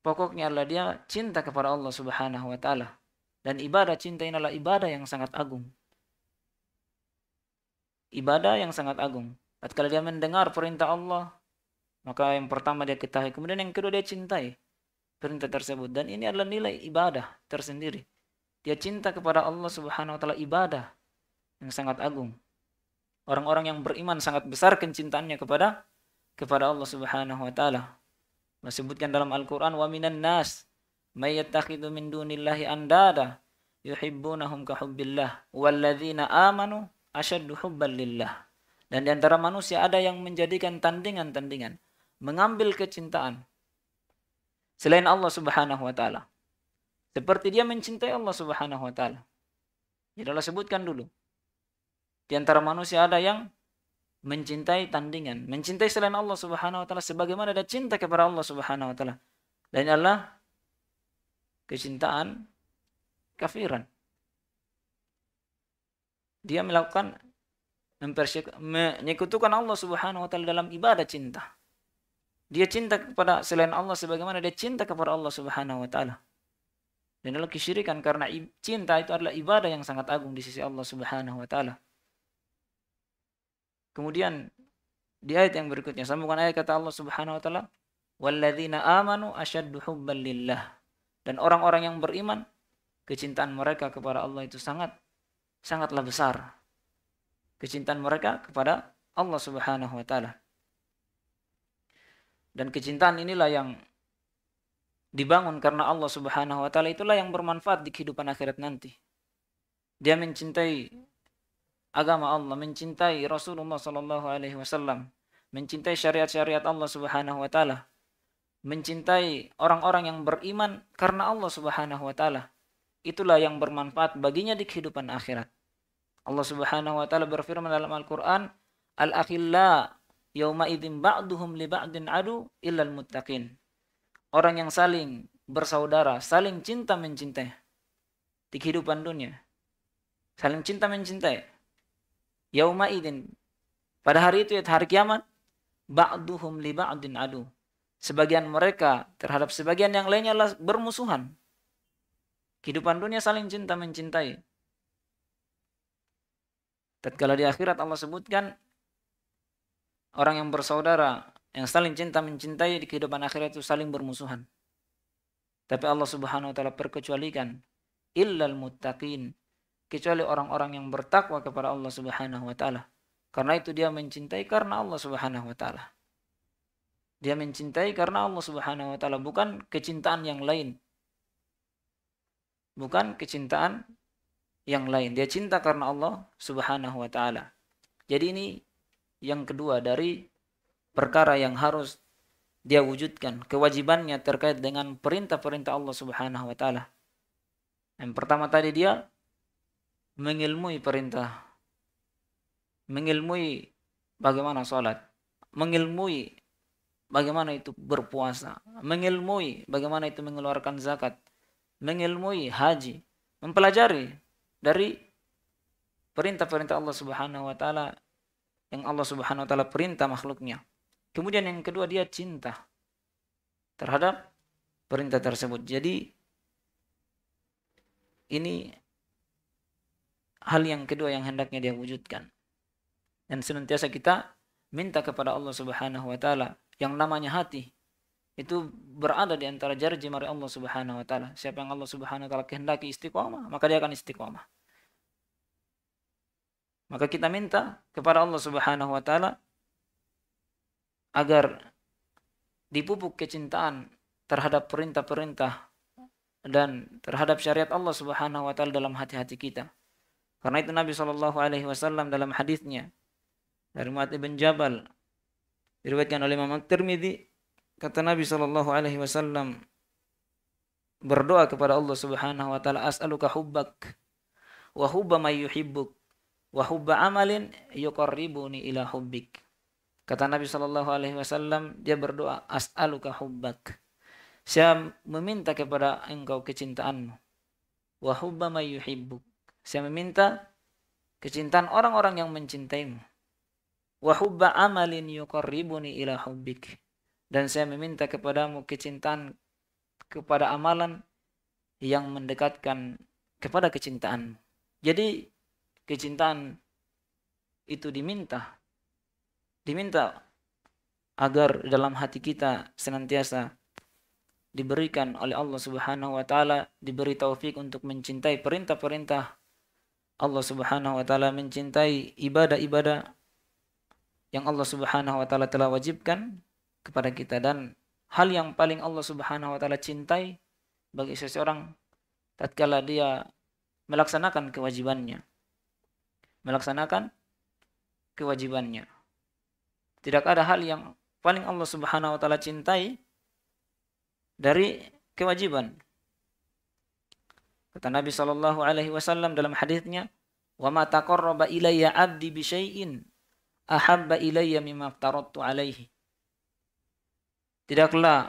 pokoknya adalah dia cinta kepada Allah Subhanahu wa taala dan ibadah cinta ini adalah ibadah yang sangat agung ibadah yang sangat agung ketika dia mendengar perintah Allah maka yang pertama dia ketahui kemudian yang kedua dia cintai perintah tersebut dan ini adalah nilai ibadah tersendiri. Dia cinta kepada Allah Subhanahu wa taala ibadah yang sangat agung. Orang-orang yang beriman sangat besar kecintaannya kepada kepada Allah Subhanahu wa taala. Disebutkan dalam Al-Qur'an wa minan nas may yattakhidhu min dunillahi andada yuhibbunahum ka hubbillah walladzina amanu asyaddu hubban Dan di antara manusia ada yang menjadikan tandingan-tandingan, mengambil kecintaan selain Allah Subhanahu wa taala. Seperti dia mencintai Allah Subhanahu wa taala. Jadi Allah sebutkan dulu. Di antara manusia ada yang mencintai tandingan, mencintai selain Allah Subhanahu wa taala sebagaimana ada cinta kepada Allah Subhanahu wa taala. Dan Allah kecintaan kafiran. Dia melakukan menyekutukan Allah Subhanahu wa taala dalam ibadah cinta. Dia cinta kepada selain Allah sebagaimana dia cinta kepada Allah Subhanahu wa taala. Dan adalah kesyirikan karena cinta itu adalah ibadah yang sangat agung di sisi Allah Subhanahu wa taala. Kemudian di ayat yang berikutnya sambungan ayat kata Allah Subhanahu wa taala, "Walladzina amanu asyaddu hubban lillah." Dan orang-orang yang beriman, kecintaan mereka kepada Allah itu sangat sangatlah besar. Kecintaan mereka kepada Allah Subhanahu wa taala. Dan kecintaan inilah yang dibangun karena Allah Subhanahu wa taala itulah yang bermanfaat di kehidupan akhirat nanti. Dia mencintai agama Allah, mencintai Rasulullah SAW, alaihi wasallam, mencintai syariat-syariat Allah Subhanahu wa taala, mencintai orang-orang yang beriman karena Allah Subhanahu wa taala. Itulah yang bermanfaat baginya di kehidupan akhirat. Allah Subhanahu wa taala berfirman dalam Al-Qur'an, "Al-akhilla yauma idzin ba'duhum li ba'din adu illal muttaqin. Orang yang saling bersaudara, saling cinta mencintai di kehidupan dunia. Saling cinta mencintai. Yauma idzin pada hari itu ya hari kiamat ba'duhum li ba'din adu. Sebagian mereka terhadap sebagian yang lainnya adalah bermusuhan. Kehidupan dunia saling cinta mencintai. Tatkala di akhirat Allah sebutkan orang yang bersaudara yang saling cinta mencintai di kehidupan akhirat itu saling bermusuhan. Tapi Allah Subhanahu wa taala perkecualikan illal muttaqin kecuali orang-orang yang bertakwa kepada Allah Subhanahu wa taala. Karena itu dia mencintai karena Allah Subhanahu wa taala. Dia mencintai karena Allah Subhanahu wa taala bukan kecintaan yang lain. Bukan kecintaan yang lain. Dia cinta karena Allah Subhanahu wa taala. Jadi ini yang kedua dari perkara yang harus dia wujudkan kewajibannya terkait dengan perintah-perintah Allah Subhanahu wa taala. Yang pertama tadi dia mengilmui perintah. Mengilmui bagaimana salat, mengilmui bagaimana itu berpuasa, mengilmui bagaimana itu mengeluarkan zakat, mengilmui haji, mempelajari dari perintah-perintah Allah Subhanahu wa taala yang Allah Subhanahu wa taala perintah makhluknya. Kemudian yang kedua dia cinta terhadap perintah tersebut. Jadi ini hal yang kedua yang hendaknya dia wujudkan. Dan senantiasa kita minta kepada Allah Subhanahu wa taala yang namanya hati itu berada di antara jari jemari Allah Subhanahu wa taala. Siapa yang Allah Subhanahu wa taala kehendaki istiqomah, maka dia akan istiqomah. Maka kita minta kepada Allah Subhanahu wa taala agar dipupuk kecintaan terhadap perintah-perintah dan terhadap syariat Allah Subhanahu wa taala dalam hati-hati kita. Karena itu Nabi Shallallahu alaihi wasallam dalam hadisnya dari Mu'adz bin Jabal diriwayatkan oleh Imam at kata Nabi Shallallahu alaihi wasallam berdoa kepada Allah Subhanahu wa taala as'aluka hubbak wa hubba may yuhibbuk wa hubba amalin yuqarribuni ila hubbik. Kata Nabi Shallallahu alaihi wasallam dia berdoa as'aluka hubbak. Saya meminta kepada engkau kecintaanmu. Wa hubba may Saya meminta kecintaan orang-orang yang mencintaimu. Wa hubba amalin yuqarribuni ila hubbik. Dan saya meminta kepadamu kecintaan kepada amalan yang mendekatkan kepada kecintaanmu. Jadi kecintaan itu diminta diminta agar dalam hati kita senantiasa diberikan oleh Allah Subhanahu wa taala diberi taufik untuk mencintai perintah-perintah Allah Subhanahu wa taala mencintai ibadah-ibadah yang Allah Subhanahu wa taala telah wajibkan kepada kita dan hal yang paling Allah Subhanahu wa taala cintai bagi seseorang tatkala dia melaksanakan kewajibannya melaksanakan kewajibannya. Tidak ada hal yang paling Allah Subhanahu wa taala cintai dari kewajiban. Kata Nabi Shallallahu alaihi wasallam dalam hadisnya, "Wa ma taqarraba ilayya 'abdi bi syai'in ahabba ilayya mimma aftaradtu 'alaihi." Tidaklah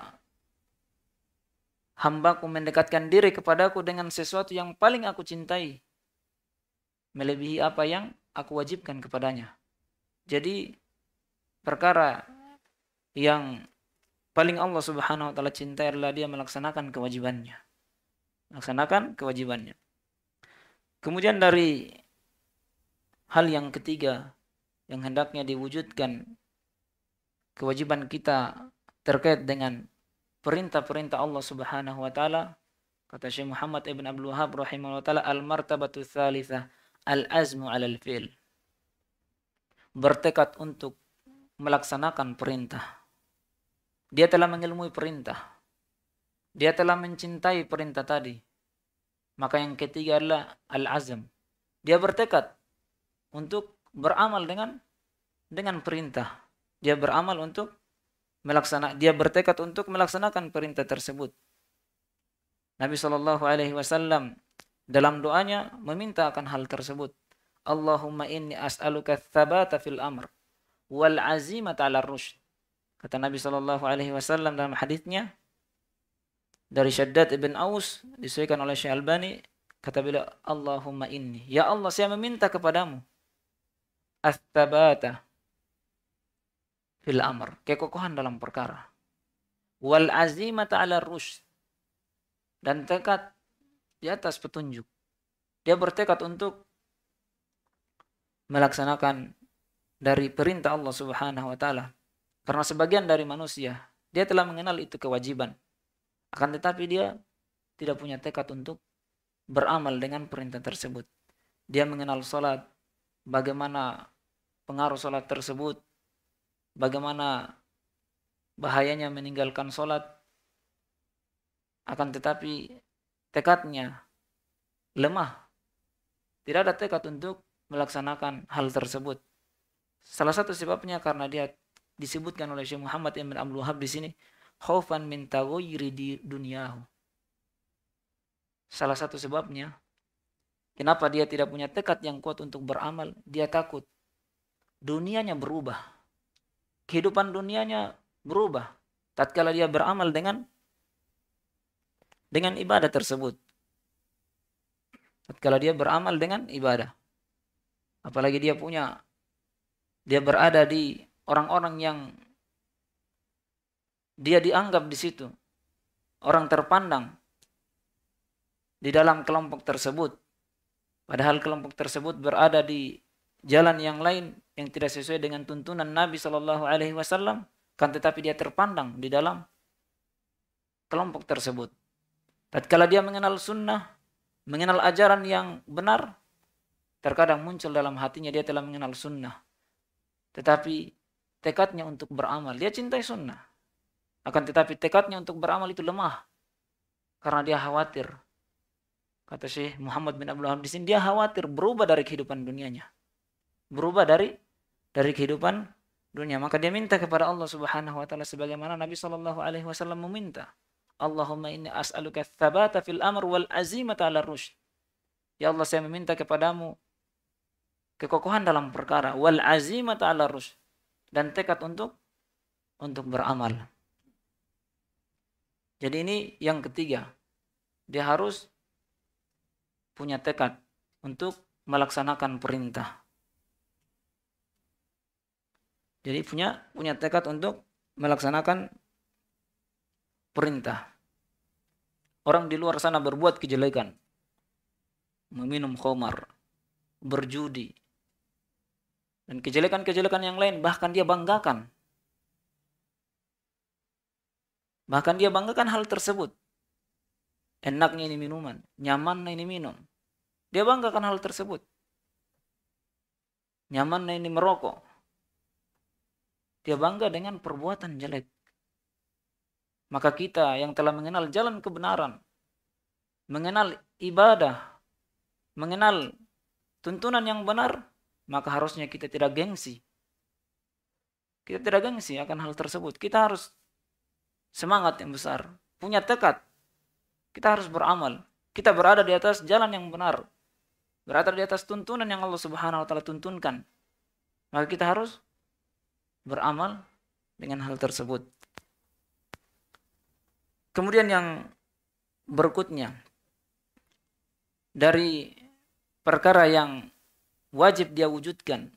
hambaku mendekatkan diri kepadaku dengan sesuatu yang paling aku cintai melebihi apa yang aku wajibkan kepadanya. Jadi perkara yang paling Allah Subhanahu wa taala cintai adalah dia melaksanakan kewajibannya. Melaksanakan kewajibannya. Kemudian dari hal yang ketiga yang hendaknya diwujudkan kewajiban kita terkait dengan perintah-perintah Allah Subhanahu wa taala kata Syekh Muhammad Ibn Abdul Wahab rahimahullah taala al martabatu tsalitsah al-azmu alal fi'l. Bertekad untuk melaksanakan perintah. Dia telah mengilmui perintah. Dia telah mencintai perintah tadi. Maka yang ketiga adalah al-azm. Dia bertekad untuk beramal dengan dengan perintah. Dia beramal untuk melaksana dia bertekad untuk melaksanakan perintah tersebut. Nabi Shallallahu alaihi wasallam dalam doanya meminta akan hal tersebut. Allahumma inni as'aluka thabata fil amr wal azimata 'ala rusht. Kata Nabi Shallallahu alaihi wasallam dalam hadisnya dari Syaddad ibn Aus disebutkan oleh Syekh Albani kata beliau Allahumma inni ya Allah saya meminta kepadamu as-tsabata fil amr kekokohan dalam perkara wal azimata 'ala rusht dan tekad di atas petunjuk. Dia bertekad untuk melaksanakan dari perintah Allah Subhanahu wa taala. Karena sebagian dari manusia dia telah mengenal itu kewajiban. Akan tetapi dia tidak punya tekad untuk beramal dengan perintah tersebut. Dia mengenal salat, bagaimana pengaruh salat tersebut, bagaimana bahayanya meninggalkan salat. Akan tetapi tekadnya lemah. Tidak ada tekad untuk melaksanakan hal tersebut. Salah satu sebabnya karena dia disebutkan oleh Syekh Muhammad Ibn Abdul Wahab di sini, khaufan min taghayyuri dunyahu. Salah satu sebabnya kenapa dia tidak punya tekad yang kuat untuk beramal, dia takut dunianya berubah. Kehidupan dunianya berubah tatkala dia beramal dengan dengan ibadah tersebut. Kalau dia beramal dengan ibadah. Apalagi dia punya dia berada di orang-orang yang dia dianggap di situ orang terpandang di dalam kelompok tersebut padahal kelompok tersebut berada di jalan yang lain yang tidak sesuai dengan tuntunan Nabi Shallallahu alaihi wasallam kan tetapi dia terpandang di dalam kelompok tersebut Tatkala dia mengenal sunnah, mengenal ajaran yang benar, terkadang muncul dalam hatinya dia telah mengenal sunnah. Tetapi tekadnya untuk beramal, dia cintai sunnah. Akan tetapi tekadnya untuk beramal itu lemah. Karena dia khawatir. Kata Syekh Muhammad bin Abdul di sini, dia khawatir berubah dari kehidupan dunianya. Berubah dari dari kehidupan dunia. Maka dia minta kepada Allah Subhanahu wa taala sebagaimana Nabi Shallallahu alaihi wasallam meminta. Allahumma inni as'aluka thabata fil amr wal azimata ala rush. Ya Allah saya meminta kepadamu kekokohan dalam perkara wal azimata ala rush dan tekad untuk untuk beramal. Jadi ini yang ketiga. Dia harus punya tekad untuk melaksanakan perintah. Jadi punya punya tekad untuk melaksanakan perintah. Orang di luar sana berbuat kejelekan. Meminum khomar, berjudi, dan kejelekan-kejelekan yang lain bahkan dia banggakan. Bahkan dia banggakan hal tersebut. Enaknya ini minuman, nyamannya ini minum. Dia banggakan hal tersebut. Nyamannya ini merokok. Dia bangga dengan perbuatan jelek. Maka kita yang telah mengenal jalan kebenaran, mengenal ibadah, mengenal tuntunan yang benar, maka harusnya kita tidak gengsi. Kita tidak gengsi akan hal tersebut. Kita harus semangat yang besar, punya tekad. Kita harus beramal. Kita berada di atas jalan yang benar. Berada di atas tuntunan yang Allah Subhanahu wa taala tuntunkan. Maka kita harus beramal dengan hal tersebut. Kemudian yang berikutnya dari perkara yang wajib dia wujudkan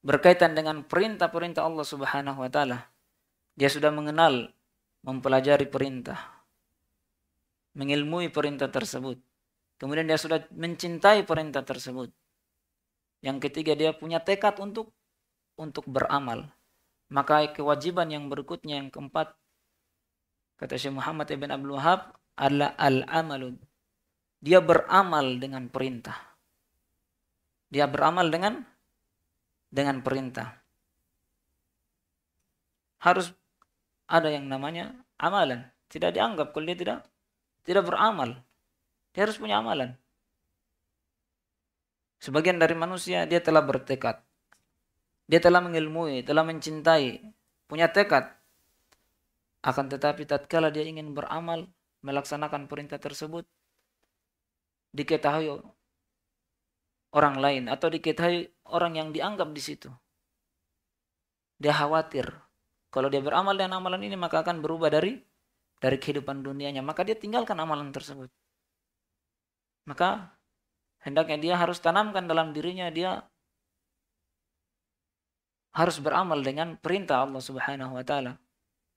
berkaitan dengan perintah-perintah Allah Subhanahu wa taala. Dia sudah mengenal, mempelajari perintah, mengilmui perintah tersebut. Kemudian dia sudah mencintai perintah tersebut. Yang ketiga dia punya tekad untuk untuk beramal. Maka kewajiban yang berikutnya yang keempat kata Syekh Muhammad ibn Abdul Wahab adalah al Amalun, Dia beramal dengan perintah. Dia beramal dengan dengan perintah. Harus ada yang namanya amalan. Tidak dianggap kalau dia tidak tidak beramal. Dia harus punya amalan. Sebagian dari manusia dia telah bertekad. Dia telah mengilmui, telah mencintai, punya tekad akan tetapi tatkala dia ingin beramal melaksanakan perintah tersebut diketahui orang lain atau diketahui orang yang dianggap di situ. Dia khawatir kalau dia beramal dengan amalan ini maka akan berubah dari dari kehidupan dunianya, maka dia tinggalkan amalan tersebut. Maka hendaknya dia harus tanamkan dalam dirinya dia harus beramal dengan perintah Allah Subhanahu wa taala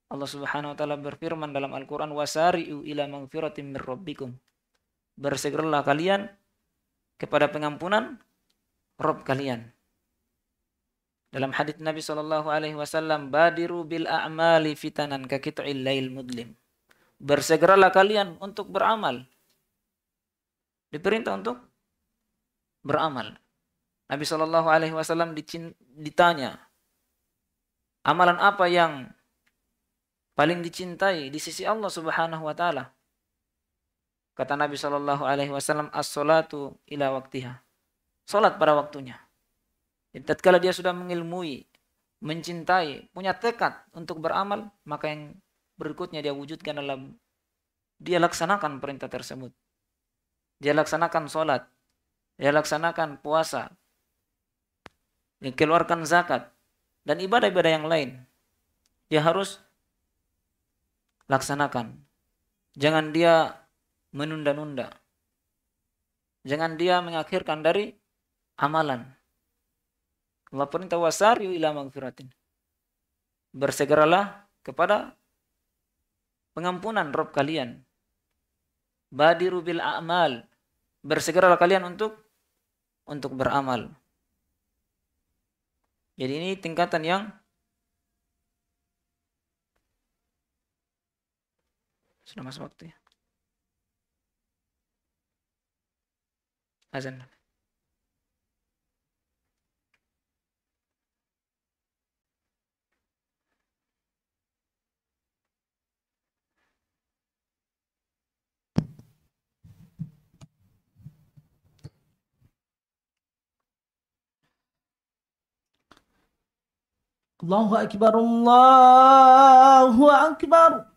Allah Subhanahu wa taala berfirman dalam Al-Qur'an wasari'u ila magfiratin mir rabbikum. Bersegeralah kalian kepada pengampunan Rob kalian. Dalam hadis Nabi Shallallahu Alaihi Wasallam, badiru bil a'mali fitanan kakitu'il lail mudlim. Bersegeralah kalian untuk beramal. Diperintah untuk beramal. Nabi Shallallahu Alaihi Wasallam ditanya, amalan apa yang paling dicintai di sisi Allah Subhanahu wa taala. Kata Nabi Shallallahu alaihi wasallam, "As-salatu ila waktiha." Salat pada waktunya. tatkala dia sudah mengilmui, mencintai, punya tekad untuk beramal, maka yang berikutnya dia wujudkan dalam dia laksanakan perintah tersebut. Dia laksanakan salat, dia laksanakan puasa, dia keluarkan zakat dan ibadah-ibadah yang lain. Dia harus laksanakan. Jangan dia menunda-nunda. Jangan dia mengakhirkan dari amalan. Allah perintah wasariu ila maghfiratin. Bersegeralah kepada pengampunan Rob kalian. Badiru bil a'mal. Bersegeralah kalian untuk untuk beramal. Jadi ini tingkatan yang Sudah masuk waktu waktunya. Azan. Allahu Akbar, Allahu Akbar.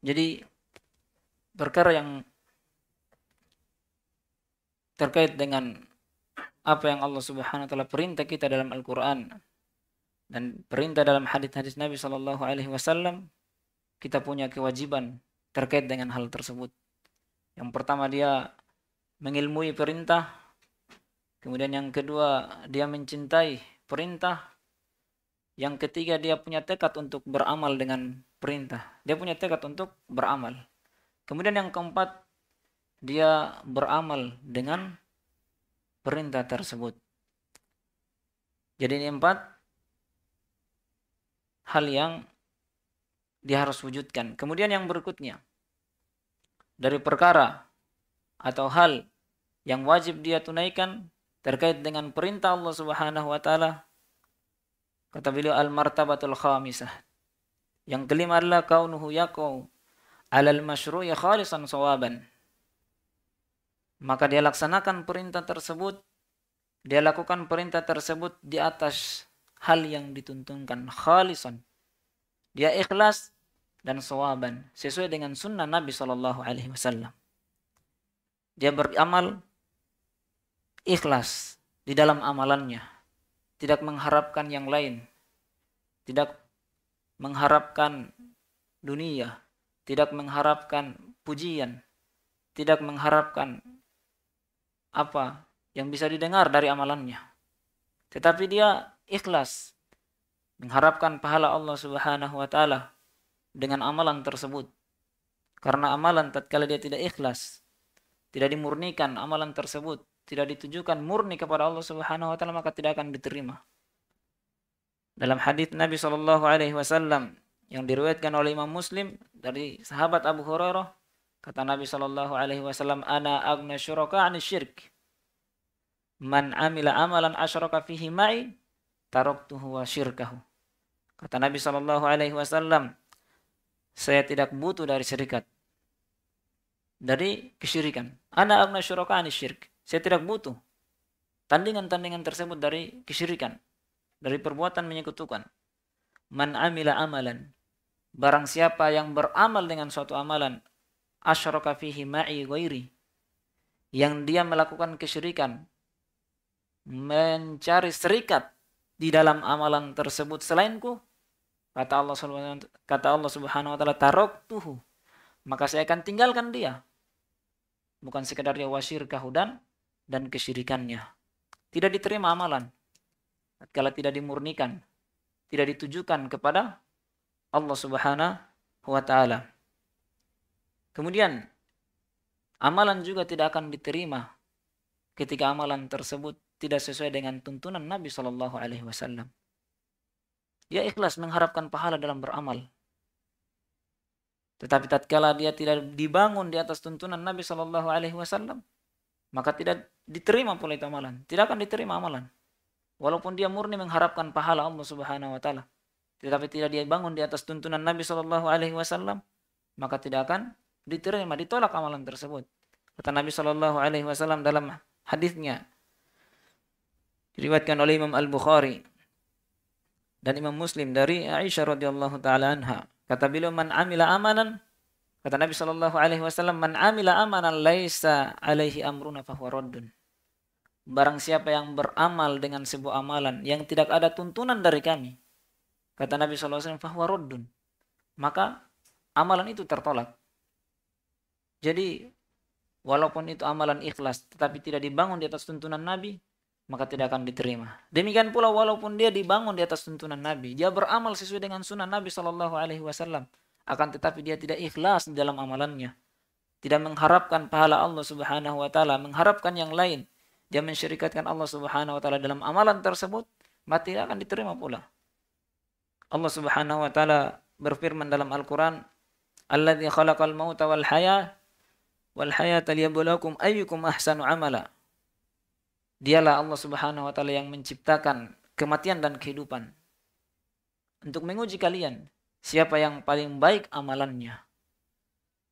Jadi perkara yang terkait dengan apa yang Allah Subhanahu wa taala perintah kita dalam Al-Qur'an dan perintah dalam hadis-hadis Nabi Shallallahu alaihi wasallam kita punya kewajiban terkait dengan hal tersebut. Yang pertama dia mengilmui perintah, kemudian yang kedua dia mencintai perintah, yang ketiga dia punya tekad untuk beramal dengan perintah. Dia punya tekad untuk beramal. Kemudian yang keempat dia beramal dengan perintah tersebut. Jadi ini empat hal yang dia harus wujudkan. Kemudian yang berikutnya dari perkara atau hal yang wajib dia tunaikan terkait dengan perintah Allah Subhanahu wa taala Kata beliau al-martabatul khamisah. Yang kelima adalah kaunuhu yakau alal ya khalisan sawaban. Maka dia laksanakan perintah tersebut, dia lakukan perintah tersebut di atas hal yang dituntunkan khalisan. Dia ikhlas dan sawaban sesuai dengan sunnah Nabi Shallallahu Alaihi Wasallam. Dia beramal ikhlas di dalam amalannya tidak mengharapkan yang lain, tidak mengharapkan dunia, tidak mengharapkan pujian, tidak mengharapkan apa yang bisa didengar dari amalannya. Tetapi dia ikhlas mengharapkan pahala Allah Subhanahu wa taala dengan amalan tersebut. Karena amalan tatkala dia tidak ikhlas, tidak dimurnikan amalan tersebut, tidak ditujukan murni kepada Allah Subhanahu wa taala maka tidak akan diterima. Dalam hadis Nabi Shallallahu alaihi wasallam yang diriwayatkan oleh Imam Muslim dari sahabat Abu Hurairah, kata Nabi Shallallahu alaihi wasallam, "Ana agna syuraka an syirk." Man amila amalan asyraka fihi ma'i taraktuhu wa syirkahu. Kata Nabi Shallallahu alaihi wasallam, saya tidak butuh dari syirikat. Dari kesyirikan. Ana agna syuraka an syirk. Saya tidak butuh tandingan-tandingan tersebut dari kesyirikan, dari perbuatan menyekutukan. Man amila amalan. Barang siapa yang beramal dengan suatu amalan, asyraka fihi ma'i ghairi. Yang dia melakukan kesyirikan, mencari serikat di dalam amalan tersebut selainku, kata Allah Subhanahu kata Allah Subhanahu wa taala tuhu maka saya akan tinggalkan dia bukan sekedarnya wasir kahudan dan kesyirikannya. Tidak diterima amalan kalau tidak dimurnikan, tidak ditujukan kepada Allah Subhanahu wa taala. Kemudian amalan juga tidak akan diterima ketika amalan tersebut tidak sesuai dengan tuntunan Nabi Shallallahu alaihi wasallam. Dia ikhlas mengharapkan pahala dalam beramal. Tetapi tatkala dia tidak dibangun di atas tuntunan Nabi Shallallahu alaihi wasallam, maka tidak diterima pula itu amalan. Tidak akan diterima amalan. Walaupun dia murni mengharapkan pahala Allah Subhanahu wa taala, tetapi tidak dia bangun di atas tuntunan Nabi Shallallahu alaihi wasallam, maka tidak akan diterima, ditolak amalan tersebut. Kata Nabi Shallallahu alaihi wasallam dalam hadisnya diriwayatkan oleh Imam Al-Bukhari dan Imam Muslim dari Aisyah radhiyallahu taala anha. Kata beliau man amila amalan Kata Nabi Shallallahu Alaihi Wasallam, "Man amila amanan laisa alaihi amruna fahuwa raddun." Barang siapa yang beramal dengan sebuah amalan yang tidak ada tuntunan dari kami, kata Nabi SAW, fahuwa raddun. Maka amalan itu tertolak. Jadi, walaupun itu amalan ikhlas, tetapi tidak dibangun di atas tuntunan Nabi, maka tidak akan diterima. Demikian pula walaupun dia dibangun di atas tuntunan Nabi, dia beramal sesuai dengan sunnah Nabi Shallallahu Alaihi Wasallam, akan tetapi dia tidak ikhlas di dalam amalannya tidak mengharapkan pahala Allah Subhanahu wa taala, mengharapkan yang lain. Dia mensyirikatkan Allah Subhanahu wa taala dalam amalan tersebut, maka tidak akan diterima pula. Allah Subhanahu wa taala berfirman dalam Al-Qur'an, "Alladzi khalaqal mauta wal haya wal hayata liyabluwakum ayyukum ahsanu amala." Dialah Allah Subhanahu wa taala yang menciptakan kematian dan kehidupan untuk menguji kalian siapa yang paling baik amalannya.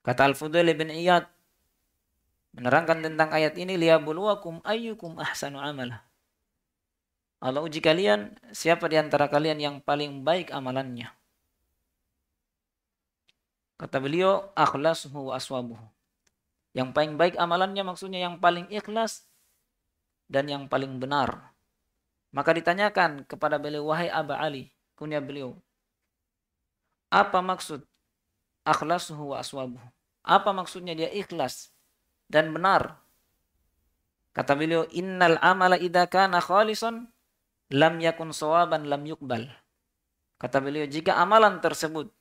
Kata Al-Fudul bin Iyad menerangkan tentang ayat ini liyabluwakum ayyukum ahsanu amala. Allah uji kalian siapa di antara kalian yang paling baik amalannya. Kata beliau akhlasuhu wa aswabuhu. Yang paling baik amalannya maksudnya yang paling ikhlas dan yang paling benar. Maka ditanyakan kepada beliau, wahai Aba Ali, kunya beliau, apa maksud? Akhlasuhu wa aswabuhu. Apa maksudnya dia ikhlas dan benar? Kata beliau, innal amala idha kana khalison lam yakun sawaban lam yukbal. Kata beliau, jika amalan tersebut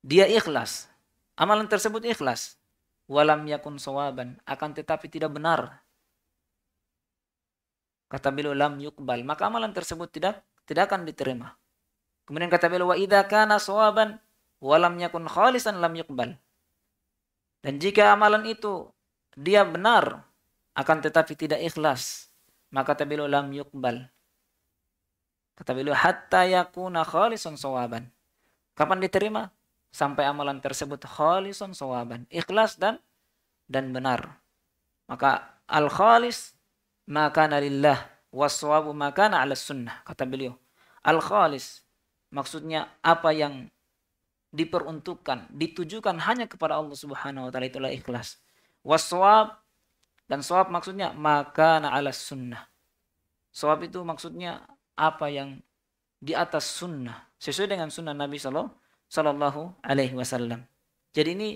dia ikhlas, amalan tersebut ikhlas, walam yakun sawaban, akan tetapi tidak benar. Kata beliau, lam yukbal, maka amalan tersebut tidak tidak akan diterima. Kemudian kata beliau wa idza kana sawaban wa lam yakun khalisan lam yuqbal. Dan jika amalan itu dia benar akan tetapi tidak ikhlas, maka kata beliau lam yuqbal. Kata beliau hatta yakuna khalisan sawaban." Kapan diterima? Sampai amalan tersebut khalisan sawaban, ikhlas dan dan benar. Maka al khalis maka wa waswabu maka 'ala sunnah kata beliau. Al khalis maksudnya apa yang diperuntukkan, ditujukan hanya kepada Allah Subhanahu wa taala itulah ikhlas. Waswab dan swab maksudnya maka ala sunnah. Swab itu maksudnya apa yang di atas sunnah, sesuai dengan sunnah Nabi Shallallahu alaihi wasallam. Jadi ini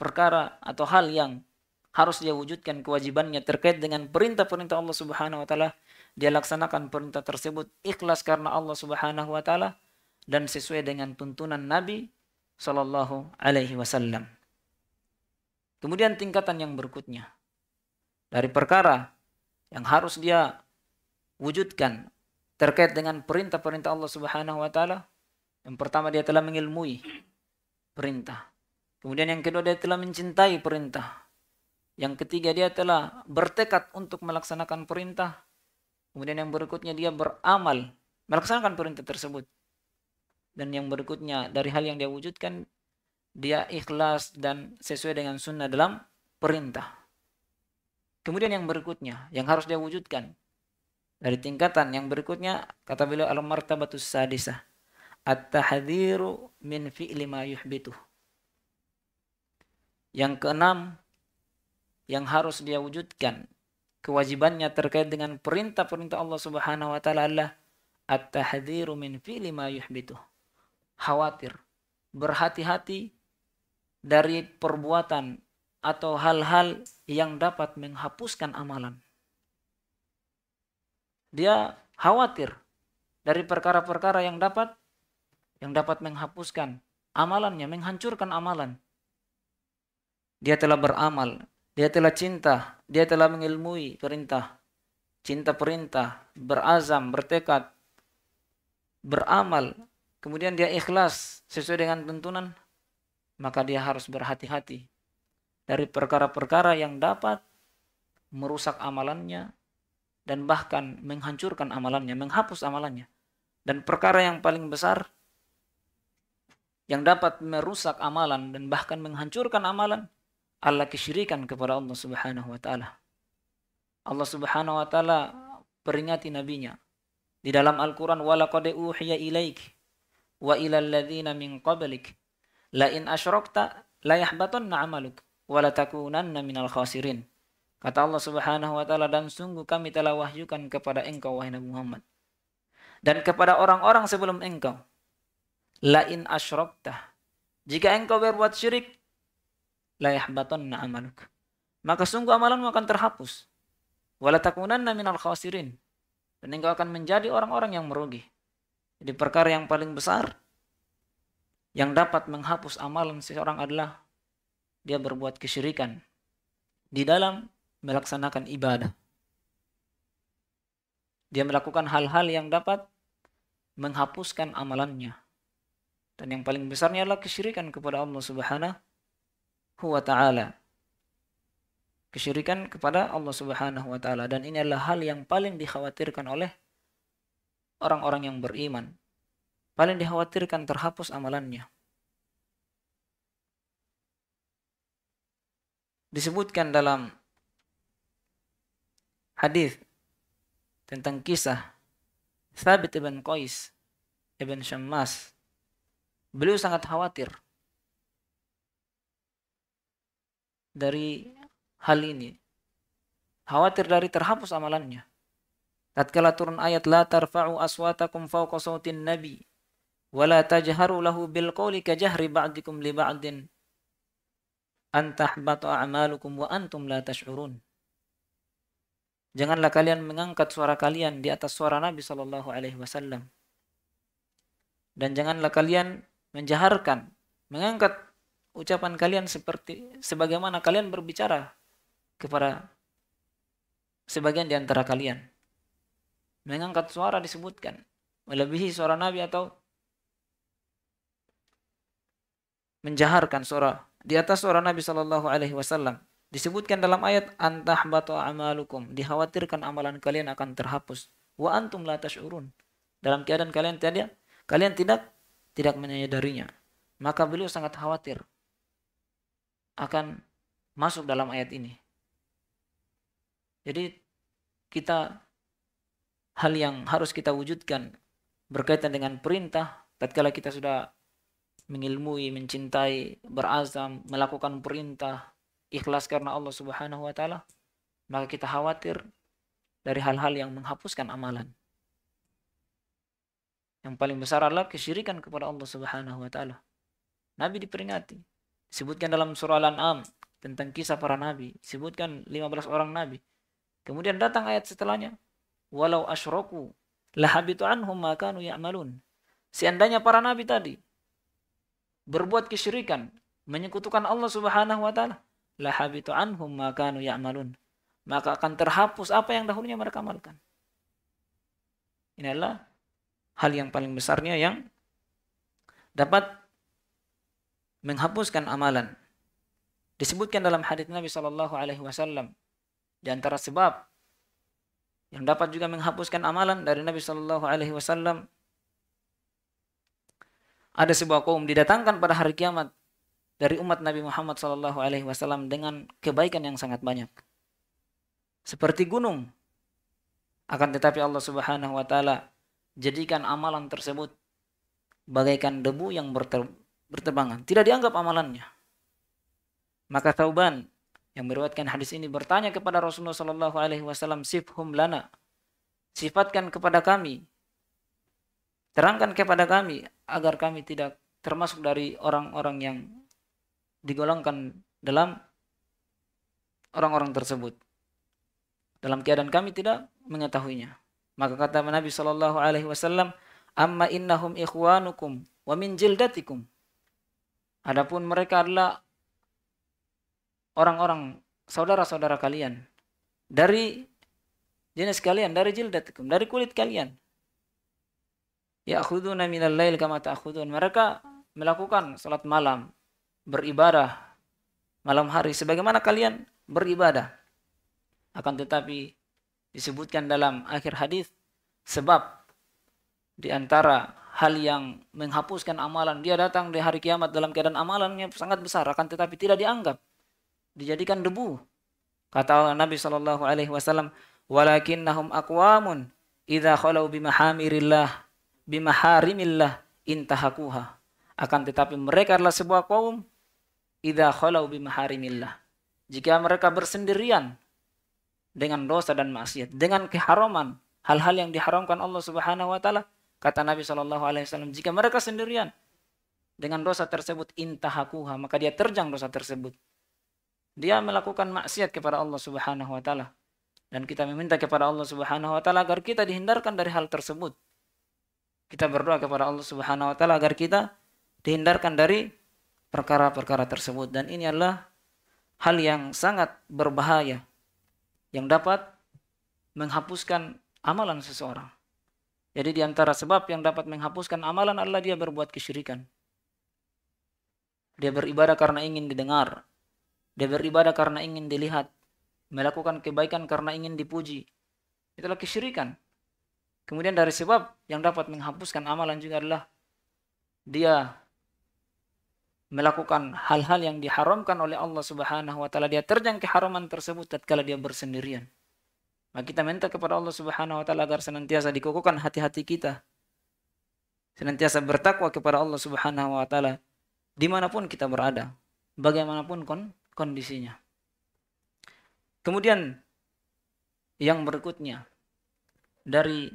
perkara atau hal yang harus dia wujudkan kewajibannya terkait dengan perintah-perintah Allah Subhanahu wa taala. Dia laksanakan perintah tersebut ikhlas karena Allah Subhanahu wa taala dan sesuai dengan tuntunan Nabi Shallallahu Alaihi Wasallam. Kemudian tingkatan yang berikutnya dari perkara yang harus dia wujudkan terkait dengan perintah-perintah Allah Subhanahu wa taala. Yang pertama dia telah mengilmui perintah. Kemudian yang kedua dia telah mencintai perintah. Yang ketiga dia telah bertekad untuk melaksanakan perintah. Kemudian yang berikutnya dia beramal melaksanakan perintah tersebut dan yang berikutnya dari hal yang dia wujudkan dia ikhlas dan sesuai dengan sunnah dalam perintah kemudian yang berikutnya yang harus dia wujudkan dari tingkatan yang berikutnya kata beliau al martabatus sadisah at-tahdhiru min fi'li ma yuhbituh yang keenam yang harus dia wujudkan kewajibannya terkait dengan perintah-perintah Allah Subhanahu wa taala adalah at-tahdhiru min fi'li ma yuhbituh khawatir, berhati-hati dari perbuatan atau hal-hal yang dapat menghapuskan amalan. Dia khawatir dari perkara-perkara yang dapat yang dapat menghapuskan amalannya, menghancurkan amalan. Dia telah beramal, dia telah cinta, dia telah mengilmui perintah, cinta perintah, berazam, bertekad, beramal, kemudian dia ikhlas sesuai dengan tuntunan, maka dia harus berhati-hati dari perkara-perkara yang dapat merusak amalannya dan bahkan menghancurkan amalannya, menghapus amalannya. Dan perkara yang paling besar yang dapat merusak amalan dan bahkan menghancurkan amalan Allah kesyirikan kepada Allah Subhanahu wa taala. Allah Subhanahu wa taala peringati nabinya di dalam Al-Qur'an walaqad uhiya ilaika wa ila alladhina min qablik la in asyrakta la yahbatanna 'amaluk wa la takunanna minal khasirin. Kata Allah Subhanahu wa taala dan sungguh kami telah wahyukan kepada engkau wahai Nabi Muhammad dan kepada orang-orang sebelum engkau la in asyrakta jika engkau berbuat syirik la yahbatanna 'amaluk maka sungguh amalanmu akan terhapus la takunanna minal khasirin dan engkau akan menjadi orang-orang yang merugi. Jadi perkara yang paling besar yang dapat menghapus amalan seseorang adalah dia berbuat kesyirikan di dalam melaksanakan ibadah. Dia melakukan hal-hal yang dapat menghapuskan amalannya. Dan yang paling besarnya adalah kesyirikan kepada Allah Subhanahu wa taala. Kesyirikan kepada Allah Subhanahu wa taala dan ini adalah hal yang paling dikhawatirkan oleh orang-orang yang beriman. Paling dikhawatirkan terhapus amalannya. Disebutkan dalam hadis tentang kisah Thabit ibn Qais ibn Shammas. Beliau sangat khawatir dari hal ini. Khawatir dari terhapus amalannya. Tatkala turun ayat la tarfa'u aswatakum fawqa sawtin nabi wa la tajharu lahu bil qawli ka jahri ba'dikum li ba'din an tahbatu a'malukum wa antum la tash'urun. Janganlah kalian mengangkat suara kalian di atas suara Nabi Shallallahu alaihi wasallam. Dan janganlah kalian menjaharkan, mengangkat ucapan kalian seperti sebagaimana kalian berbicara kepada sebagian di antara kalian mengangkat suara disebutkan melebihi suara Nabi atau menjaharkan suara di atas suara Nabi Shallallahu Alaihi Wasallam disebutkan dalam ayat antah batu amalukum dikhawatirkan amalan kalian akan terhapus wa antum la tashurun dalam keadaan kalian tidak kalian tidak tidak menyadarinya maka beliau sangat khawatir akan masuk dalam ayat ini jadi kita hal yang harus kita wujudkan berkaitan dengan perintah tatkala kita sudah mengilmui, mencintai, berazam, melakukan perintah ikhlas karena Allah Subhanahu wa taala, maka kita khawatir dari hal-hal yang menghapuskan amalan. Yang paling besar adalah kesyirikan kepada Allah Subhanahu wa taala. Nabi diperingati, Sebutkan dalam surah Al-An'am tentang kisah para nabi, sebutkan 15 orang nabi. Kemudian datang ayat setelahnya, walau asyraku lahabitu anhum ma kanu ya'malun. Seandainya para nabi tadi berbuat kesyirikan, menyekutukan Allah Subhanahu wa taala, lahabitu anhum ma kanu ya'malun. Maka akan terhapus apa yang dahulunya mereka amalkan. Inilah hal yang paling besarnya yang dapat menghapuskan amalan. Disebutkan dalam hadits Nabi Shallallahu Alaihi Wasallam di antara sebab yang dapat juga menghapuskan amalan dari Nabi Shallallahu Alaihi Wasallam. Ada sebuah kaum didatangkan pada hari kiamat dari umat Nabi Muhammad Shallallahu Alaihi Wasallam dengan kebaikan yang sangat banyak, seperti gunung. Akan tetapi Allah Subhanahu Wa Taala jadikan amalan tersebut bagaikan debu yang berter berterbangan, tidak dianggap amalannya. Maka Tauban yang meriwayatkan hadis ini bertanya kepada Rasulullah Shallallahu Alaihi Wasallam, sifhum lana, sifatkan kepada kami, terangkan kepada kami agar kami tidak termasuk dari orang-orang yang digolongkan dalam orang-orang tersebut. Dalam keadaan kami tidak mengetahuinya. Maka kata Nabi Shallallahu Alaihi Wasallam, amma innahum ikhwanukum wa min jildatikum. Adapun mereka adalah orang-orang saudara-saudara kalian dari jenis kalian, dari jildatikum, dari kulit kalian. ya Ya'khuduna minal lail kama ta'khudun. Mereka melakukan salat malam, beribadah malam hari sebagaimana kalian beribadah. Akan tetapi disebutkan dalam akhir hadis sebab di antara hal yang menghapuskan amalan dia datang di hari kiamat dalam keadaan amalannya sangat besar akan tetapi tidak dianggap dijadikan debu. Kata Nabi Shallallahu Alaihi Wasallam, nahum akwamun idha khalau bimahamirillah bimaharimillah intahakuha. Akan tetapi mereka adalah sebuah kaum idha khalau bimaharimillah. Jika mereka bersendirian dengan dosa dan maksiat, dengan keharaman, hal-hal yang diharamkan Allah Subhanahu wa taala, kata Nabi Shallallahu alaihi wasallam, jika mereka sendirian dengan dosa tersebut intahakuha, maka dia terjang dosa tersebut dia melakukan maksiat kepada Allah Subhanahu wa taala. Dan kita meminta kepada Allah Subhanahu wa taala agar kita dihindarkan dari hal tersebut. Kita berdoa kepada Allah Subhanahu wa taala agar kita dihindarkan dari perkara-perkara tersebut dan ini adalah hal yang sangat berbahaya yang dapat menghapuskan amalan seseorang. Jadi di antara sebab yang dapat menghapuskan amalan adalah dia berbuat kesyirikan. Dia beribadah karena ingin didengar, dia beribadah karena ingin dilihat. Melakukan kebaikan karena ingin dipuji. Itulah kesyirikan. Kemudian dari sebab yang dapat menghapuskan amalan juga adalah dia melakukan hal-hal yang diharamkan oleh Allah Subhanahu wa taala dia terjang keharaman tersebut tatkala dia bersendirian maka kita minta kepada Allah Subhanahu wa taala agar senantiasa dikukuhkan hati-hati kita senantiasa bertakwa kepada Allah Subhanahu wa taala dimanapun kita berada bagaimanapun kon kondisinya. Kemudian yang berikutnya dari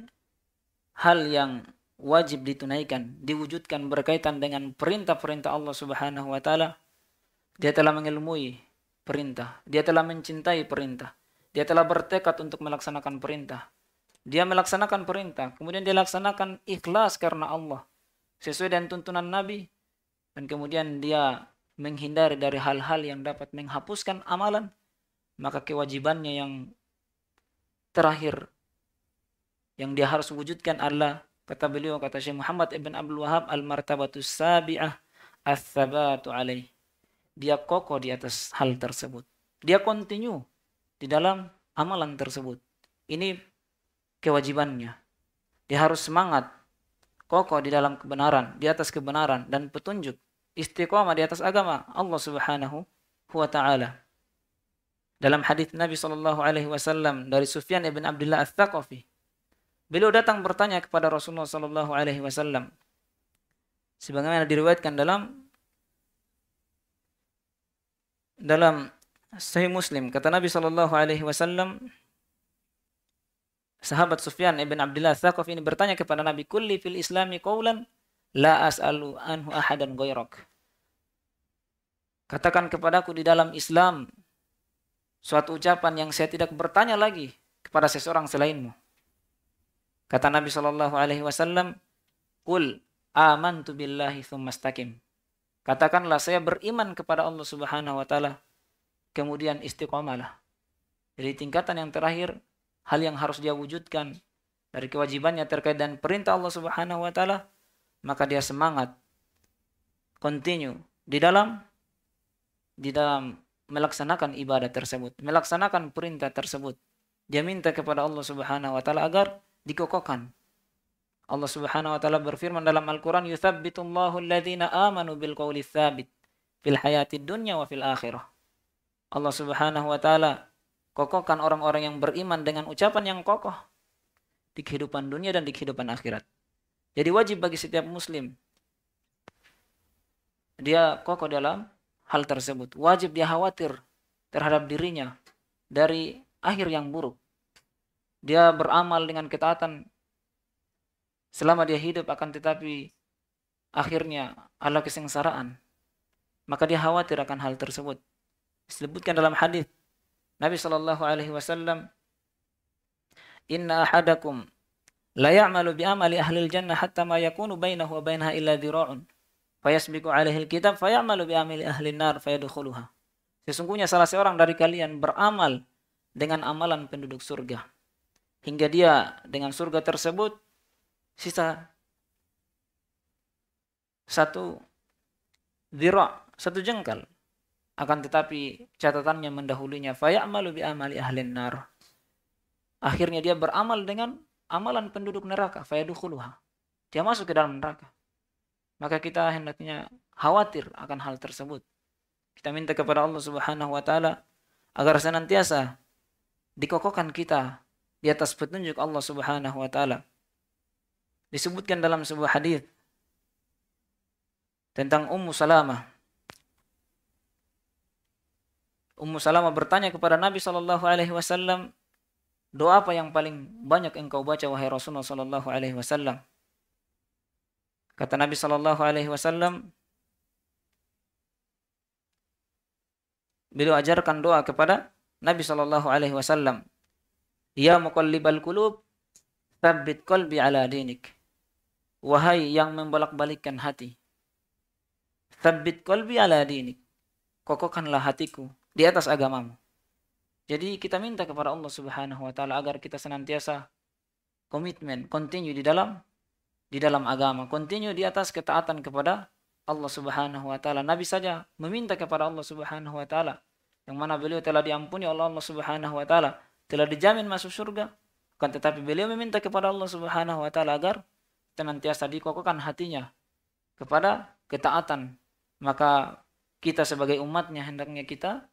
hal yang wajib ditunaikan, diwujudkan berkaitan dengan perintah-perintah Allah Subhanahu wa taala. Dia telah mengilmui perintah, dia telah mencintai perintah, dia telah bertekad untuk melaksanakan perintah. Dia melaksanakan perintah, kemudian dia laksanakan ikhlas karena Allah sesuai dengan tuntunan Nabi dan kemudian dia menghindari dari hal-hal yang dapat menghapuskan amalan, maka kewajibannya yang terakhir yang dia harus wujudkan adalah kata beliau kata Syekh Muhammad ibn Abdul Wahab al martabatu sabi'ah as-sabatu alaih. Dia kokoh di atas hal tersebut. Dia continue di dalam amalan tersebut. Ini kewajibannya. Dia harus semangat kokoh di dalam kebenaran, di atas kebenaran dan petunjuk istiqomah di atas agama Allah Subhanahu wa taala. Dalam hadis Nabi Sallallahu alaihi wasallam dari Sufyan bin Abdullah Ats-Tsaqafi, beliau datang bertanya kepada Rasulullah Sallallahu alaihi wasallam sebagaimana diriwayatkan dalam dalam Sahih Muslim kata Nabi Sallallahu alaihi wasallam sahabat Sufyan ibn Abdullah Tsaqafi ini bertanya kepada Nabi kulli fil islami qawlan La as'alu anhu ahadan goyrok. Katakan kepadaku di dalam Islam suatu ucapan yang saya tidak bertanya lagi kepada seseorang selainmu. Kata Nabi Shallallahu Alaihi Wasallam, "Kul aman tu billahi thumastakim." Katakanlah saya beriman kepada Allah Subhanahu Wa Taala, kemudian istiqomalah. Jadi tingkatan yang terakhir, hal yang harus dia wujudkan dari kewajibannya terkait dan perintah Allah Subhanahu Wa Taala maka dia semangat continue di dalam di dalam melaksanakan ibadah tersebut, melaksanakan perintah tersebut. Dia minta kepada Allah Subhanahu wa taala agar dikokokkan. Allah Subhanahu wa taala berfirman dalam Al-Qur'an, "Yuthabbitullahu alladhina aamanu bil qawli tsabit fil hayatid dunya wa fil akhirah." Allah Subhanahu wa taala kokokkan orang-orang yang beriman dengan ucapan yang kokoh di kehidupan dunia dan di kehidupan akhirat. Jadi wajib bagi setiap muslim. Dia kokoh dalam hal tersebut. Wajib dia khawatir terhadap dirinya dari akhir yang buruk. Dia beramal dengan ketaatan selama dia hidup akan tetapi akhirnya allah kesengsaraan. Maka dia khawatir akan hal tersebut. Disebutkan dalam hadis Nabi Shallallahu alaihi wasallam, "Inna ahadakum لا ya'malu bi amali ahli jannah hatta ma yakunu bainahu wa bainaha illa عليه fayasbiqu alaihi alkitab fayamalu bi amali ahli nar fayadkhuluha sesungguhnya salah seorang dari kalian beramal dengan amalan penduduk surga hingga dia dengan surga tersebut sisa satu dira, satu jengkal akan tetapi catatannya mendahulinya fayamalu bi amali ahli nar akhirnya dia beramal dengan amalan penduduk neraka fayadukhuluha. Dia masuk ke dalam neraka. Maka kita hendaknya khawatir akan hal tersebut. Kita minta kepada Allah Subhanahu wa taala agar senantiasa dikokokkan kita di atas petunjuk Allah Subhanahu wa taala. Disebutkan dalam sebuah hadis tentang Ummu Salamah. Ummu Salamah bertanya kepada Nabi Shallallahu alaihi wasallam, Doa apa yang paling banyak engkau baca wahai Rasulullah Sallallahu Alaihi Wasallam? Kata Nabi Sallallahu Alaihi Wasallam, beliau ajarkan doa kepada Nabi Sallallahu Alaihi Wasallam. Ya muqallibal qulub, tabbit qalbi ala dinik. Wahai yang membolak-balikkan hati. Tabbit qalbi ala dinik. Kokokkanlah hatiku di atas agamamu. Jadi kita minta kepada Allah Subhanahu wa taala agar kita senantiasa komitmen, continue di dalam di dalam agama, continue di atas ketaatan kepada Allah Subhanahu wa taala. Nabi saja meminta kepada Allah Subhanahu wa taala yang mana beliau telah diampuni oleh Allah Subhanahu wa taala, telah dijamin masuk surga. Bukan tetapi beliau meminta kepada Allah Subhanahu wa taala agar senantiasa dikokokkan hatinya kepada ketaatan. Maka kita sebagai umatnya hendaknya kita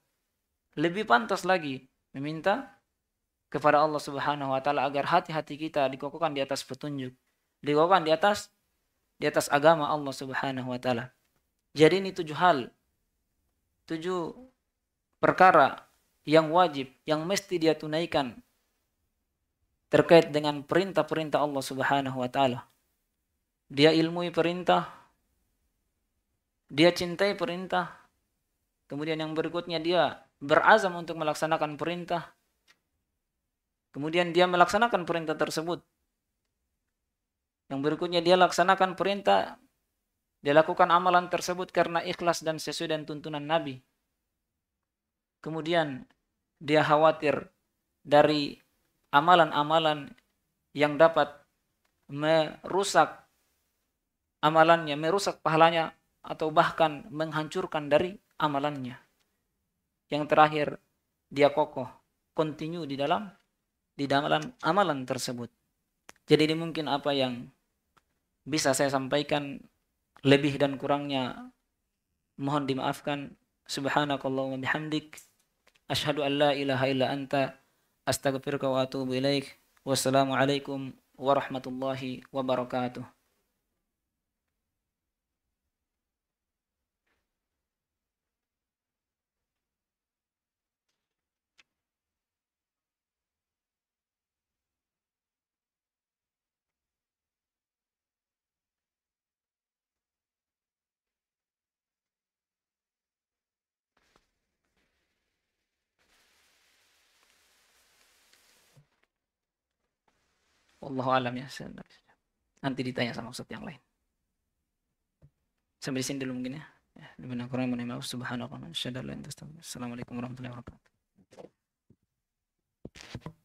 lebih pantas lagi meminta kepada Allah Subhanahu wa taala agar hati-hati kita dikokokkan di atas petunjuk, dikokohkan di atas di atas agama Allah Subhanahu wa taala. Jadi ini tujuh hal, tujuh perkara yang wajib, yang mesti dia tunaikan terkait dengan perintah-perintah Allah Subhanahu wa taala. Dia ilmui perintah, dia cintai perintah. Kemudian yang berikutnya dia berazam untuk melaksanakan perintah. Kemudian dia melaksanakan perintah tersebut. Yang berikutnya dia laksanakan perintah. Dia lakukan amalan tersebut karena ikhlas dan sesuai dan tuntunan Nabi. Kemudian dia khawatir dari amalan-amalan yang dapat merusak amalannya, merusak pahalanya atau bahkan menghancurkan dari amalannya yang terakhir dia kokoh continue di dalam di dalam amalan tersebut jadi ini mungkin apa yang bisa saya sampaikan lebih dan kurangnya mohon dimaafkan subhanakallah wa bihamdik ashadu an la ilaha illa anta astagfirka wa atubu ilaik wassalamualaikum warahmatullahi wabarakatuh Wallahu alam ya. Nanti ditanya sama ustaz yang lain. Sampai di sini dulu mungkin ya. Ya, lebih kurang mohon maaf subhanallah. Assalamualaikum warahmatullahi wabarakatuh.